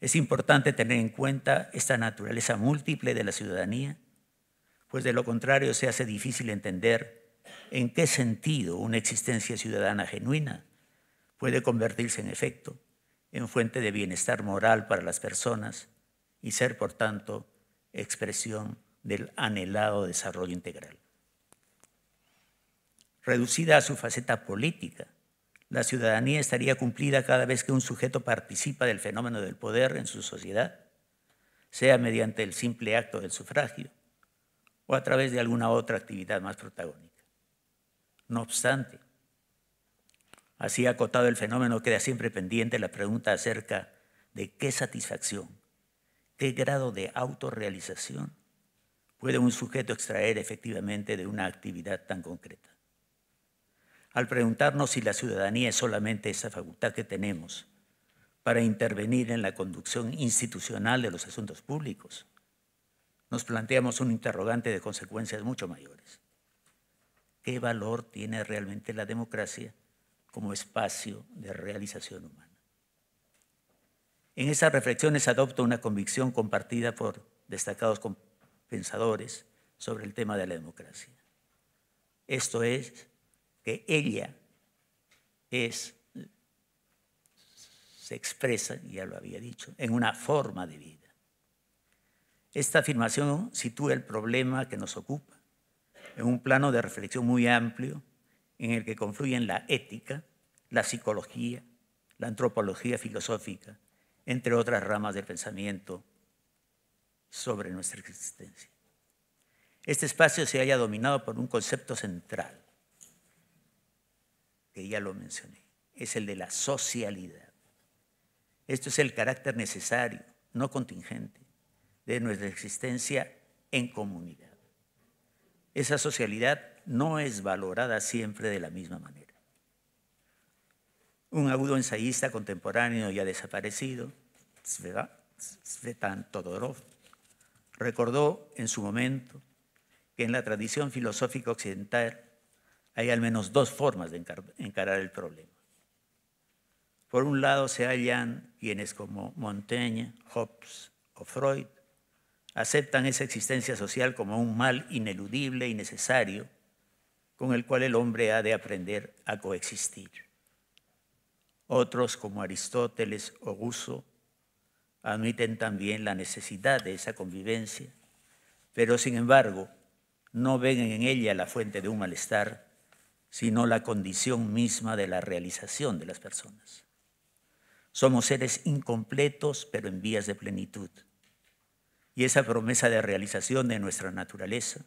Es importante tener en cuenta esta naturaleza múltiple de la ciudadanía, pues de lo contrario se hace difícil entender en qué sentido una existencia ciudadana genuina puede convertirse en efecto en fuente de bienestar moral para las personas y ser, por tanto, expresión del anhelado desarrollo integral. Reducida a su faceta política, la ciudadanía estaría cumplida cada vez que un sujeto participa del fenómeno del poder en su sociedad, sea mediante el simple acto del sufragio o a través de alguna otra actividad más protagónica. No obstante, Así acotado el fenómeno queda siempre pendiente la pregunta acerca de qué satisfacción, qué grado de autorrealización puede un sujeto extraer efectivamente de una actividad tan concreta. Al preguntarnos si la ciudadanía es solamente esa facultad que tenemos para intervenir en la conducción institucional de los asuntos públicos, nos planteamos un interrogante de consecuencias mucho mayores. ¿Qué valor tiene realmente la democracia como espacio de realización humana. En esas reflexiones adopto una convicción compartida por destacados pensadores sobre el tema de la democracia. Esto es que ella es, se expresa, ya lo había dicho, en una forma de vida. Esta afirmación sitúa el problema que nos ocupa en un plano de reflexión muy amplio en el que confluyen la ética, la psicología, la antropología filosófica, entre otras ramas del pensamiento sobre nuestra existencia. Este espacio se haya dominado por un concepto central, que ya lo mencioné, es el de la socialidad. Esto es el carácter necesario, no contingente, de nuestra existencia en comunidad. Esa socialidad no es valorada siempre de la misma manera. Un agudo ensayista contemporáneo ya desaparecido, Svetan Todorov, recordó en su momento que en la tradición filosófica occidental hay al menos dos formas de encarar el problema. Por un lado se hallan quienes como Montaigne, Hobbes o Freud aceptan esa existencia social como un mal ineludible y necesario con el cual el hombre ha de aprender a coexistir. Otros, como Aristóteles o Gusso, admiten también la necesidad de esa convivencia, pero sin embargo no ven en ella la fuente de un malestar, sino la condición misma de la realización de las personas. Somos seres incompletos, pero en vías de plenitud. Y esa promesa de realización de nuestra naturaleza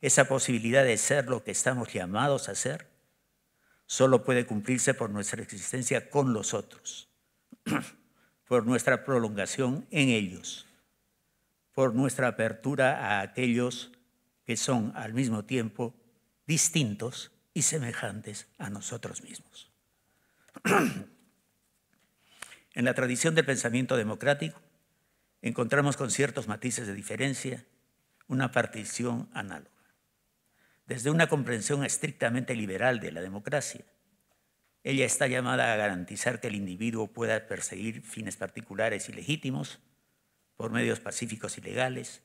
esa posibilidad de ser lo que estamos llamados a ser solo puede cumplirse por nuestra existencia con los otros, por nuestra prolongación en ellos, por nuestra apertura a aquellos que son al mismo tiempo distintos y semejantes a nosotros mismos. en la tradición del pensamiento democrático encontramos con ciertos matices de diferencia una partición análoga desde una comprensión estrictamente liberal de la democracia. Ella está llamada a garantizar que el individuo pueda perseguir fines particulares y legítimos por medios pacíficos y legales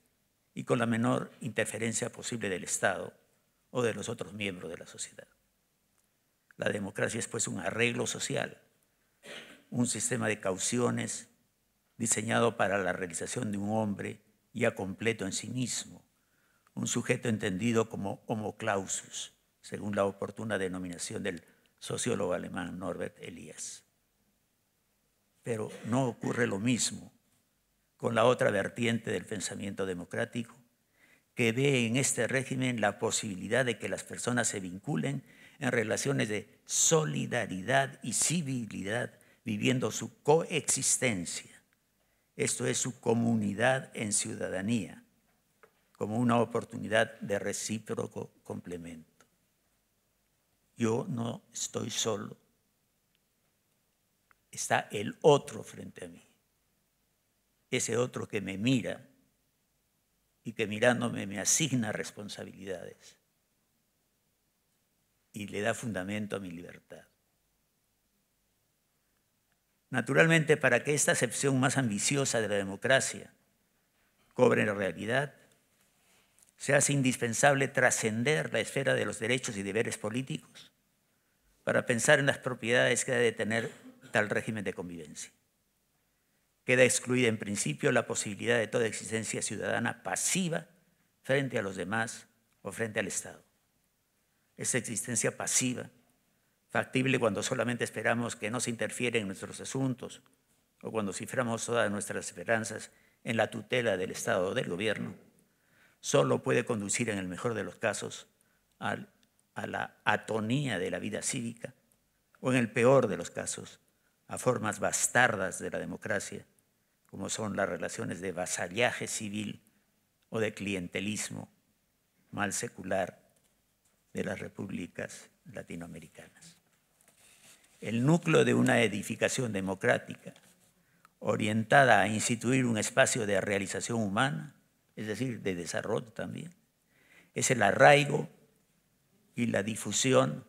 y con la menor interferencia posible del Estado o de los otros miembros de la sociedad. La democracia es pues un arreglo social, un sistema de cauciones diseñado para la realización de un hombre ya completo en sí mismo, un sujeto entendido como homo clausus, según la oportuna denominación del sociólogo alemán Norbert Elias. Pero no ocurre lo mismo con la otra vertiente del pensamiento democrático, que ve en este régimen la posibilidad de que las personas se vinculen en relaciones de solidaridad y civilidad, viviendo su coexistencia, esto es su comunidad en ciudadanía, como una oportunidad de recíproco complemento. Yo no estoy solo. Está el otro frente a mí. Ese otro que me mira y que mirándome me asigna responsabilidades y le da fundamento a mi libertad. Naturalmente, para que esta acepción más ambiciosa de la democracia cobre la realidad, se hace indispensable trascender la esfera de los derechos y deberes políticos para pensar en las propiedades que debe tener tal régimen de convivencia. Queda excluida en principio la posibilidad de toda existencia ciudadana pasiva frente a los demás o frente al Estado. Esa existencia pasiva, factible cuando solamente esperamos que no se interfieran en nuestros asuntos o cuando ciframos todas nuestras esperanzas en la tutela del Estado o del gobierno, solo puede conducir en el mejor de los casos a la atonía de la vida cívica o en el peor de los casos a formas bastardas de la democracia, como son las relaciones de vasallaje civil o de clientelismo mal secular de las repúblicas latinoamericanas. El núcleo de una edificación democrática orientada a instituir un espacio de realización humana es decir, de desarrollo también. Es el arraigo y la difusión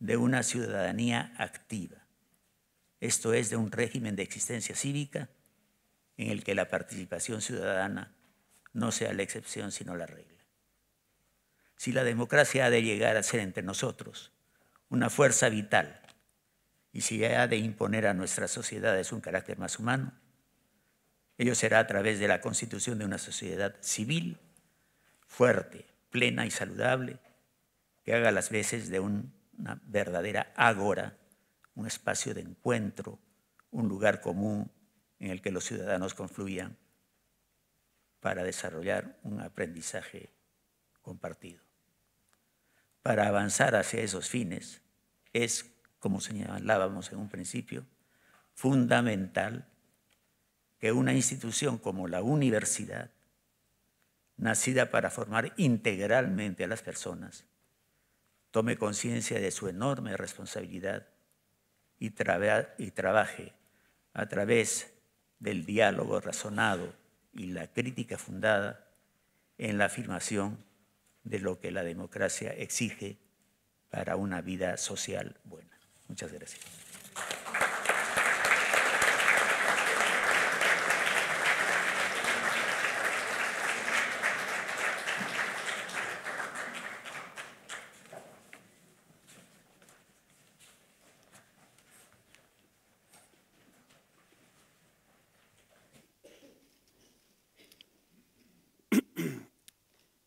de una ciudadanía activa, esto es, de un régimen de existencia cívica en el que la participación ciudadana no sea la excepción sino la regla. Si la democracia ha de llegar a ser entre nosotros una fuerza vital y si ha de imponer a nuestras sociedades un carácter más humano, Ello será a través de la constitución de una sociedad civil, fuerte, plena y saludable, que haga las veces de una verdadera agora, un espacio de encuentro, un lugar común en el que los ciudadanos confluyan para desarrollar un aprendizaje compartido. Para avanzar hacia esos fines es, como señalábamos en un principio, fundamental que una institución como la universidad, nacida para formar integralmente a las personas, tome conciencia de su enorme responsabilidad y, trabaje a través del diálogo razonado y la crítica fundada en la afirmación de lo que la democracia exige para una vida social buena. Muchas gracias.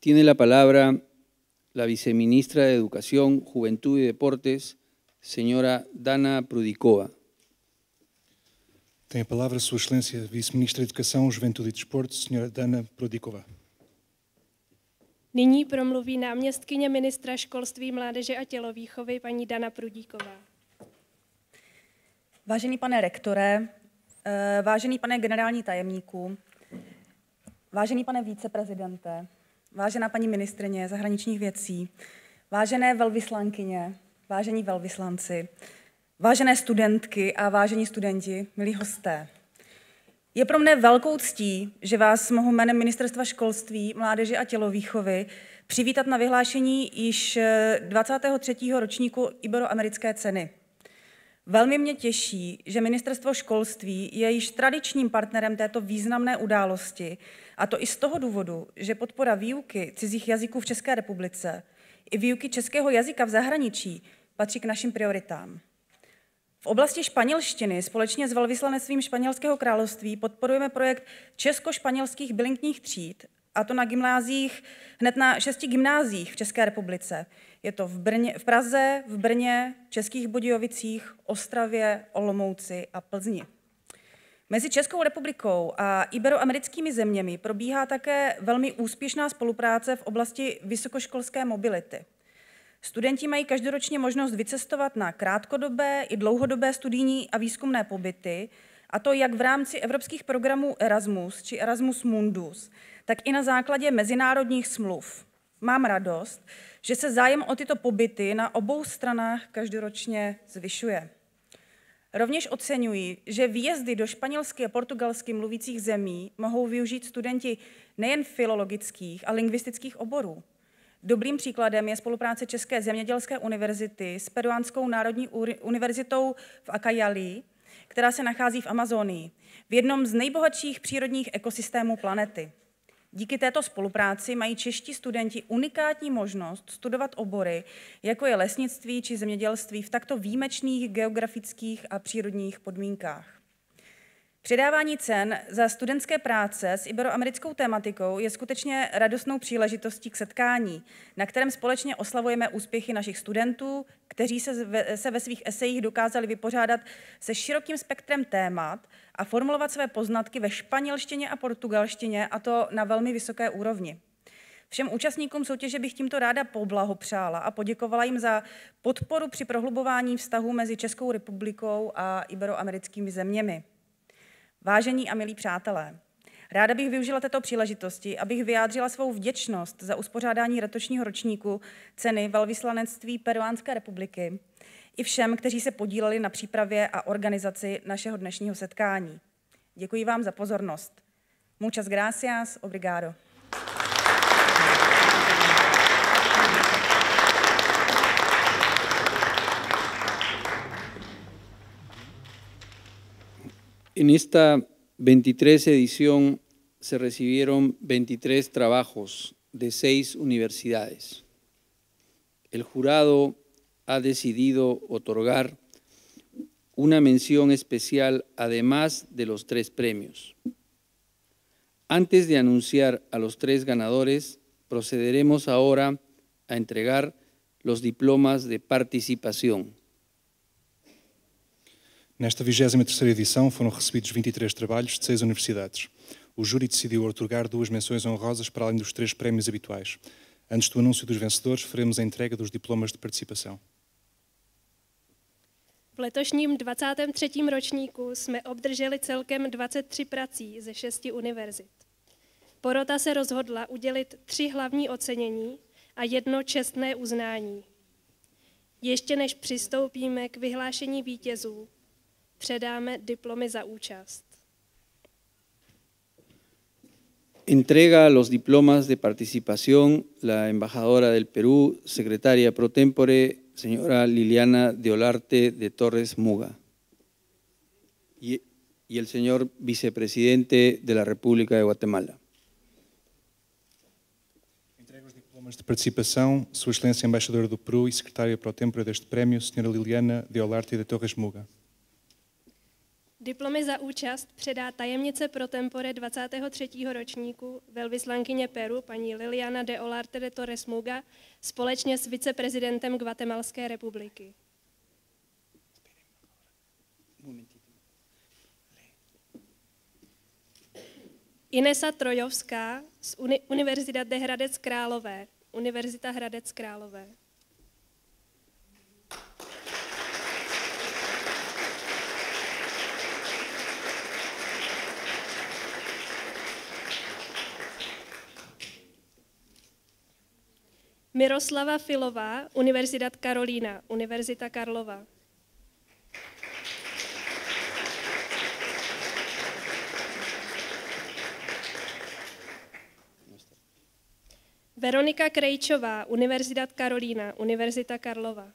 Tiene la palabra la viceministra de Educación, Juventud y Deportes, señora Dana Prudikova. Tiene la palabra su excelencia viceministra de Educación, Juventud y e Deportes, señora Dana Prudikova. Nyní promluví náměstkyně ministra školství, mládeže a tělovýchovy paní Dana Prudíková. Vážený pane rektore, eh, vážený pane generální tajemníku, vážený pane viceprezidente, Vážená paní ministrině zahraničních věcí, vážené velvyslankyně, vážení velvyslanci, vážené studentky a vážení studenti, milí hosté. Je pro mne velkou ctí, že vás mohu jménem Ministerstva školství, mládeže a tělovýchovy přivítat na vyhlášení již 23. Eh, ročníku Iberoamerické ceny. Velmi mě těší, že Ministerstvo školství je již tradičním partnerem této významné události a to i z toho důvodu, že podpora výuky cizích jazyků v České republice i výuky českého jazyka v zahraničí patří k našim prioritám. V oblasti španělštiny společně s velvyslanectvím Španělského království podporujeme projekt česko-španělských bilingních tříd, a to na gymnázích, hned na šesti gymnázích v České republice. Je to v, Brně, v Praze, v Brně, Českých Budějovicích, Ostravě, Olomouci a Plzni. Mezi Českou republikou a iberoamerickými zeměmi probíhá také velmi úspěšná spolupráce v oblasti vysokoškolské mobility. Studenti mají každoročně možnost vycestovat na krátkodobé i dlouhodobé studijní a výzkumné pobyty, a to jak v rámci evropských programů Erasmus či Erasmus Mundus, tak i na základě mezinárodních smluv. Mám radost, že se zájem o tyto pobyty na obou stranách každoročně zvyšuje. Rovněž oceňuji, že výjezdy do španělsky a portugalsky mluvících zemí mohou využít studenti nejen filologických a lingvistických oborů. Dobrým příkladem je spolupráce České zemědělské univerzity s Peruánskou národní univerzitou v Akajali, která se nachází v Amazonii, v jednom z nejbohatších přírodních ekosystémů planety. Díky této spolupráci mají čeští studenti unikátní možnost studovat obory, jako je lesnictví či zemědělství, v takto výjimečných geografických a přírodních podmínkách. Předávání cen za studentské práce s iberoamerickou tématikou je skutečně radostnou příležitostí k setkání, na kterém společně oslavujeme úspěchy našich studentů, kteří se, ve, se ve svých esejích dokázali vypořádat se širokým spektrem témat a formulovat své poznatky ve španělštině a portugalštině, a to na velmi vysoké úrovni. Všem účastníkům soutěže bych tímto ráda poblahopřála a poděkovala jim za podporu při prohlubování vztahu mezi Českou republikou a iberoamerickými zeměmi. Vážení a milí přátelé, ráda bych využila této příležitosti, abych vyjádřila svou vděčnost za uspořádání letošního ročníku ceny velvyslanectví Peruánské republiky i všem, kteří se podíleli na přípravě a organizaci našeho dnešního setkání. Děkuji vám za pozornost. Muchas gracias, obrigado. En esta 23 edición se recibieron 23 trabajos de seis universidades. El jurado ha decidido otorgar una mención especial además de los tres premios. Antes de anunciar a los tres ganadores, procederemos ahora a entregar los diplomas de participación. Nesta 23ª edição foram recebidos 23 e trabalhos de seis universidades. O júri decidiu otorgar duas menções honrosas para além dos três prémios habituais. Antes do anúncio dos vencedores, faremos a entrega dos diplomas de participação. V letošním 23. ročníku jsme obdrželi celkem 23 prací ze šesti univerzit. Porota se rozhodla udělit tři hlavní ocenění a jedno čestné uznání. Ještě než přistoupíme k vyhlášení vítězů, Entrega los diplomas de participación la embajadora del Perú, secretaria pro tempore, señora Liliana de Olarte de Torres Muga. Y, el señor vicepresidente de la República de Guatemala. Entrega los diplomas de participación, Su Excelencia Embajadora del Perú y e Secretaria Pro Tempore este premio, Señora Liliana de Olarte de Torres Muga. Diplomy za účast předá tajemnice pro tempore 23. ročníku velvyslankyně Peru paní Liliana de Olarte de Torres Muga společně s viceprezidentem Guatemalské republiky. Inesa Trojovská z Uni- Univerzita de Hradec Králové, Univerzita Hradec Králové. Miroslava Filová, Univerzitat Karolína, Univerzita Karlova. Veronika Krejčová, Univerzitat Karolína, Univerzita Karlova.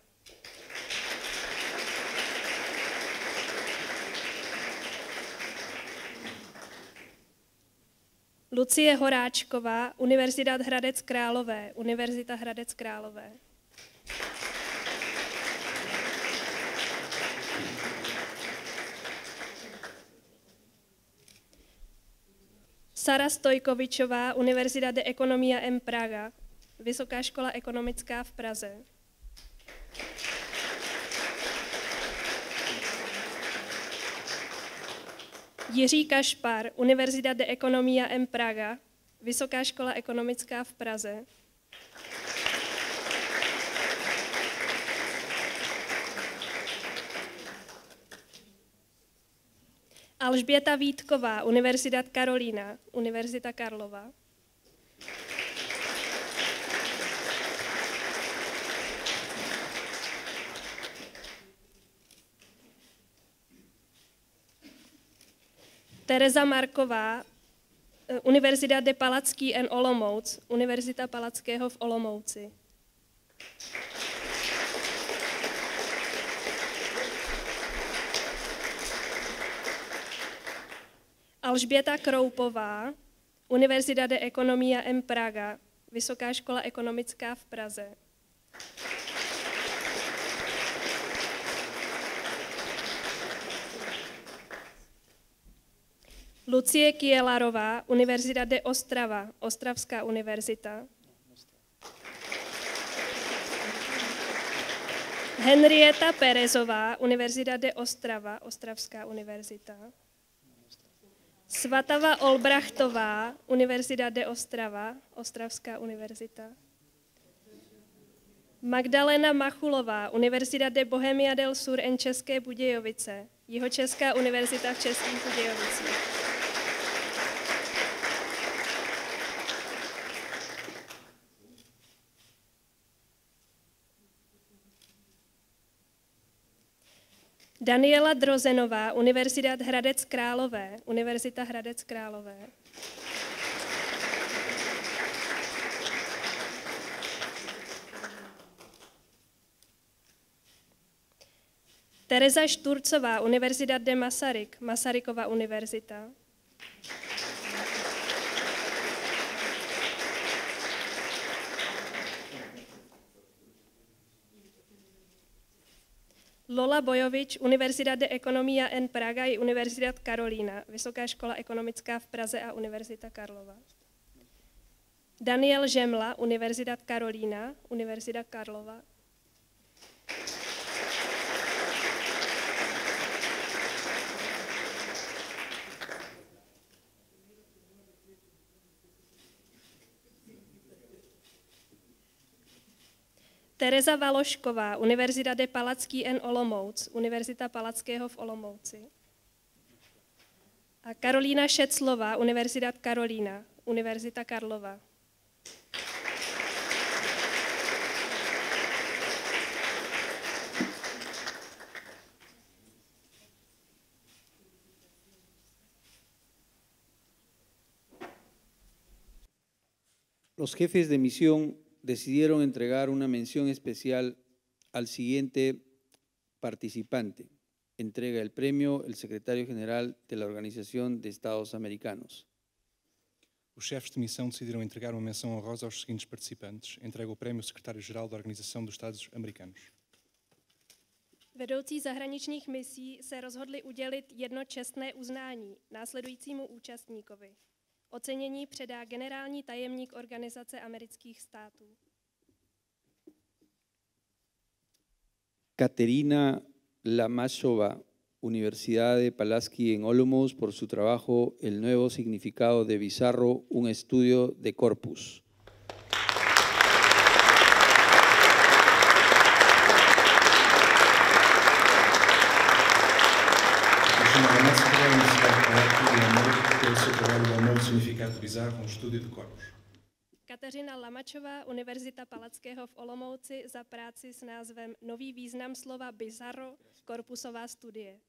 Lucie Horáčková, Univerzita Hradec Králové, Univerzita Hradec Králové. Sara Stojkovičová, Univerzita de Economia M. Praga, Vysoká škola ekonomická v Praze. Jiří Kašpar, Univerzita de Economia M. Praga, Vysoká škola ekonomická v Praze. Alžběta Vítková, Univerzita Karolína, Univerzita Karlova. Tereza Marková, eh, Univerzita de Palacký en Olomouc, Univerzita Palackého v Olomouci. Alžběta Kroupová, Univerzita de Economia M. Praga, Vysoká škola ekonomická v Praze. Lucie Kielarová, Univerzita de Ostrava, Ostravská univerzita. Henrieta Perezová, Univerzita de Ostrava, Ostravská univerzita. Svatava Olbrachtová, Univerzita de Ostrava, Ostravská univerzita. Magdalena Machulová, Univerzita de Bohemia del Sur en České Budějovice, Jihočeská univerzita v Českých Budějovicích. Daniela Drozenová, Univerzita Hradec Králové. Univerzita Hradec Králové. Tereza Šturcová, Univerzita de Masaryk, Masarykova univerzita. Lola Bojovič, Univerzita de Economia en Praga i Univerzita Karolína, Vysoká škola ekonomická v Praze a Univerzita Karlova. Daniel Žemla, Univerzita Karolína, Univerzita Karlova. Tereza Valošková, Univerzita de Palacký en Olomouc, Univerzita Palackého v Olomouci. A Karolína Šeclová, Univerzita Karolína, Univerzita Karlova. Los jefes de misión decidieron entregar una mención especial al siguiente participante. Entrega el premio el secretario general de la Organización de Estados Americanos. Los chefes de misión decidieron entregar una mención honrosa los siguientes participantes. Entrega el premio el secretario general de la Organización de Estados Americanos. Vedoucí zahraničních misí se rozhodli udělit jedno čestné uznání následujícímu účastníkovi. Ocenění předá generální tajemník Organizace amerických států. Katerina Lamashova, Universidad de Palaski en Olomouc, por su trabajo El nuevo significado de Bizarro, un estudio de corpus trabalho significa atualizar com o de corpos. Kateřina Lamačová, Univerzita Palackého v Olomouci za práci s názvem Nový význam slova bizarro, korpusová studie.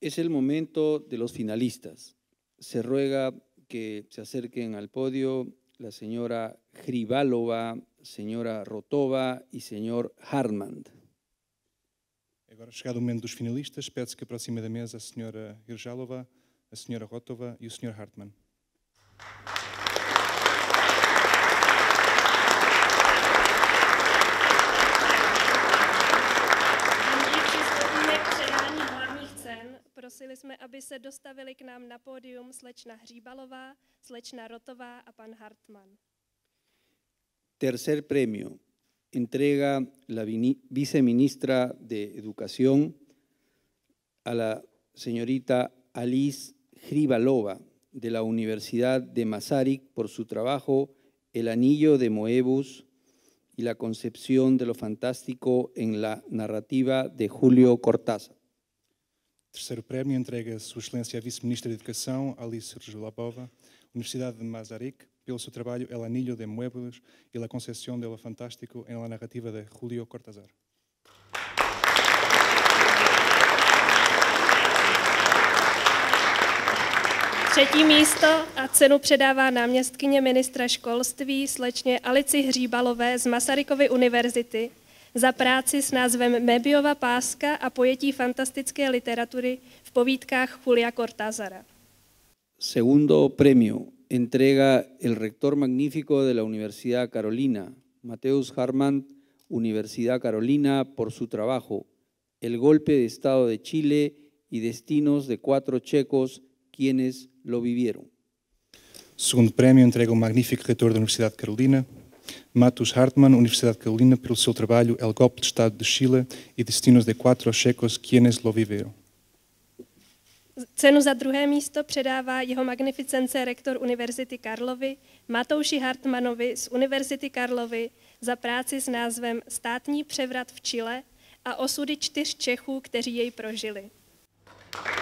Es el momento de los finalistas. Se ruega que se acerquen al podio la señora Gribalova, señora Rotova y señor Hartmann. Agora, chegado o momento dos finalistas, peço que aproxime da mesa a senhora Irjalova, a senhora Rotova e o senhor Hartmann. prosili jsme, aby se dostavili k nám na pódium slečna Hříbalová, slečna Rotová a pan Hartmann. Tercer premio, entrega la viceministra de Educación a la señorita Alice Gribalova de la Universidad de Masaryk por su trabajo El anillo de Moebus y la concepción de lo fantástico en la narrativa de Julio Cortázar. Tercer premio entrega a Excelencia viceministra a vice Alice Gribalova, Universidade de Mazarik, pelo seu trabalho El Anillo de Muebles e La Concepción de lo Fantástico em la narrativa de Julio Cortázar. Třetí místo a cenu předává náměstkyně ministra školství slečně Alici Hříbalové z Masarykovy univerzity za práci s názvem Mebiova páska a pojetí fantastické literatury v povídkách Julia Cortázara. Segundo premio, entrega el rector magnífico de la Universidad Carolina, Mateus Hartmann, Universidad Carolina, por su trabajo, El golpe de Estado de Chile y destinos de cuatro checos quienes lo vivieron. Segundo premio, entrega un magnífico Rector de la Universidad Carolina, Mateus Hartmann, Universidad Carolina, por su trabajo, El golpe de Estado de Chile y destinos de cuatro checos quienes lo vivieron. Cenu za druhé místo předává jeho magnificence rektor Univerzity Karlovy Matouši Hartmanovi z Univerzity Karlovy za práci s názvem Státní převrat v Chile a osudy čtyř Čechů, kteří jej prožili. Thank you.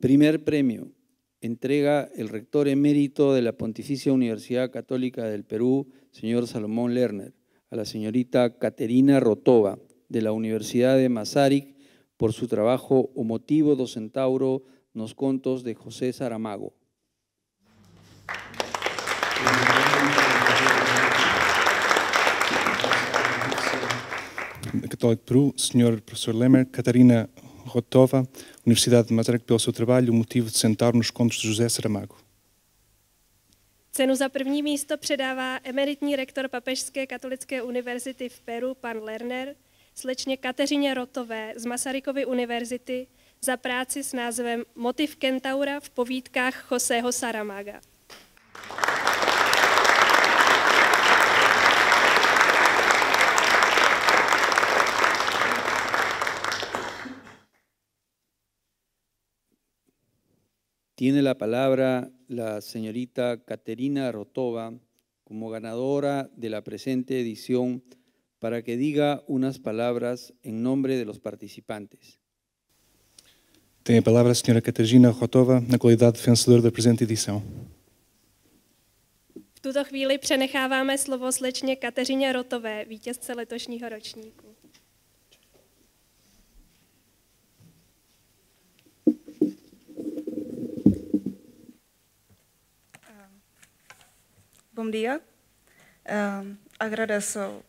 Primer premio, entrega el rector emérito de la Pontificia Universidad Católica del Perú, señor Salomón Lerner, a la señorita Caterina Rotova, de la Universidad de Masaryk, por su trabajo o motivo docentauro, nos contos de José Saramago. Católico Perú, señor profesor Lerner, Rotova, Universidade de Masaryk, pelo seu trabalho, e o motivo de sentar nos contos de José Saramago. Cenu za první místo předává emeritní rektor Papežské katolické univerzity v Peru, pan Lerner, slečně Kateřině Rotové z Masarykovy univerzity za práci s názvem Motiv kentaura v povídkách Joseho Saramaga. Tiene la palabra la señorita Caterina Rotova como ganadora de la presente edición para que diga unas palabras en nombre de los participantes. Tiene la palabra la señora Caterina Rotova na calidad de vencedora da presente edição. V tuto chvíli přenecháváme slovo slečně Kateřině Rotové, vítězce letošního Bom dia. Uh, agradeço uh,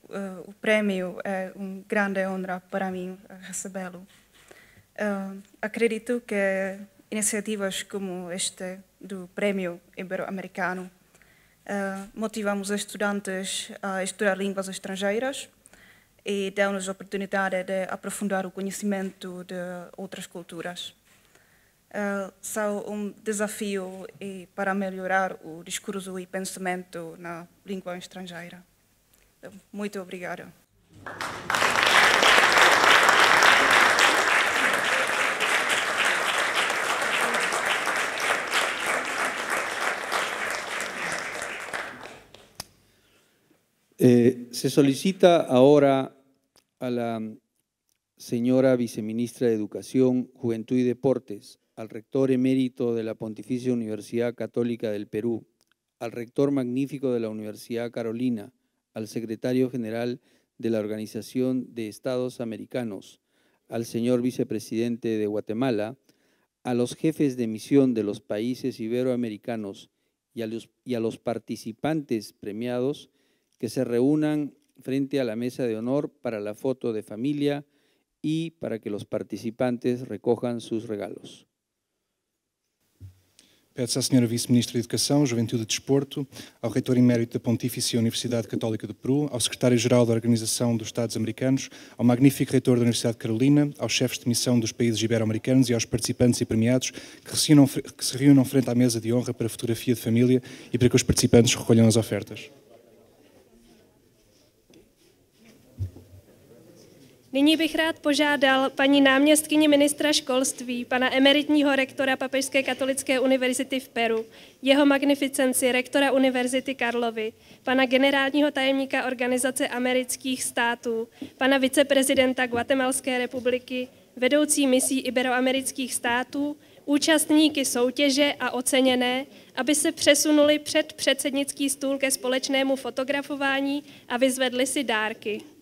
o prêmio, é uma grande honra para mim eh, recebê-lo. Uh, acredito que iniciativas como este do Prêmio Ibero-Americano eh, motivam os estudantes a estudar línguas estrangeiras e dão-nos a oportunidade de aprofundar o conhecimento de outras culturas. Ah, são um desafio para melhorar o discurso e pensamento na língua estrangeira. Então, muito obrigada. Eh, se solicita ahora a la señora viceministra de Educación, Juventud y Deportes al rector emérito de la Pontificia Universidad Católica del Perú, al rector magnífico de la Universidad Carolina, al secretario general de la Organización de Estados Americanos, al señor vicepresidente de Guatemala, a los jefes de misión de los países iberoamericanos y a los, participantes premiados que se reúnan frente a la mesa de honor para la foto de familia y para que los participantes recojan sus regalos. Pede-se à Sra. Vice-Ministra de Educação, Juventude e Desporto, ao Reitor Emérito da Pontífice Universidade Católica do Peru, ao Secretário-Geral da Organização dos Estados Americanos, ao magnífico Reitor da Universidade de Carolina, aos chefes de missão dos países ibero-americanos e aos participantes e premiados que se, reúnam, que se reúnam frente à mesa de honra para fotografia de família e para que os participantes recolham as ofertas. Nyní bych rád požádal paní náměstkyni ministra školství, pana emeritního rektora Papežské katolické univerzity v Peru, jeho magnificenci rektora Univerzity Karlovy, pana generálního tajemníka Organizace amerických států, pana viceprezidenta Guatemalské republiky, vedoucí misí iberoamerických států, účastníky soutěže a oceněné, aby se přesunuli před předsednický stůl ke společnému fotografování a vyzvedli si dárky.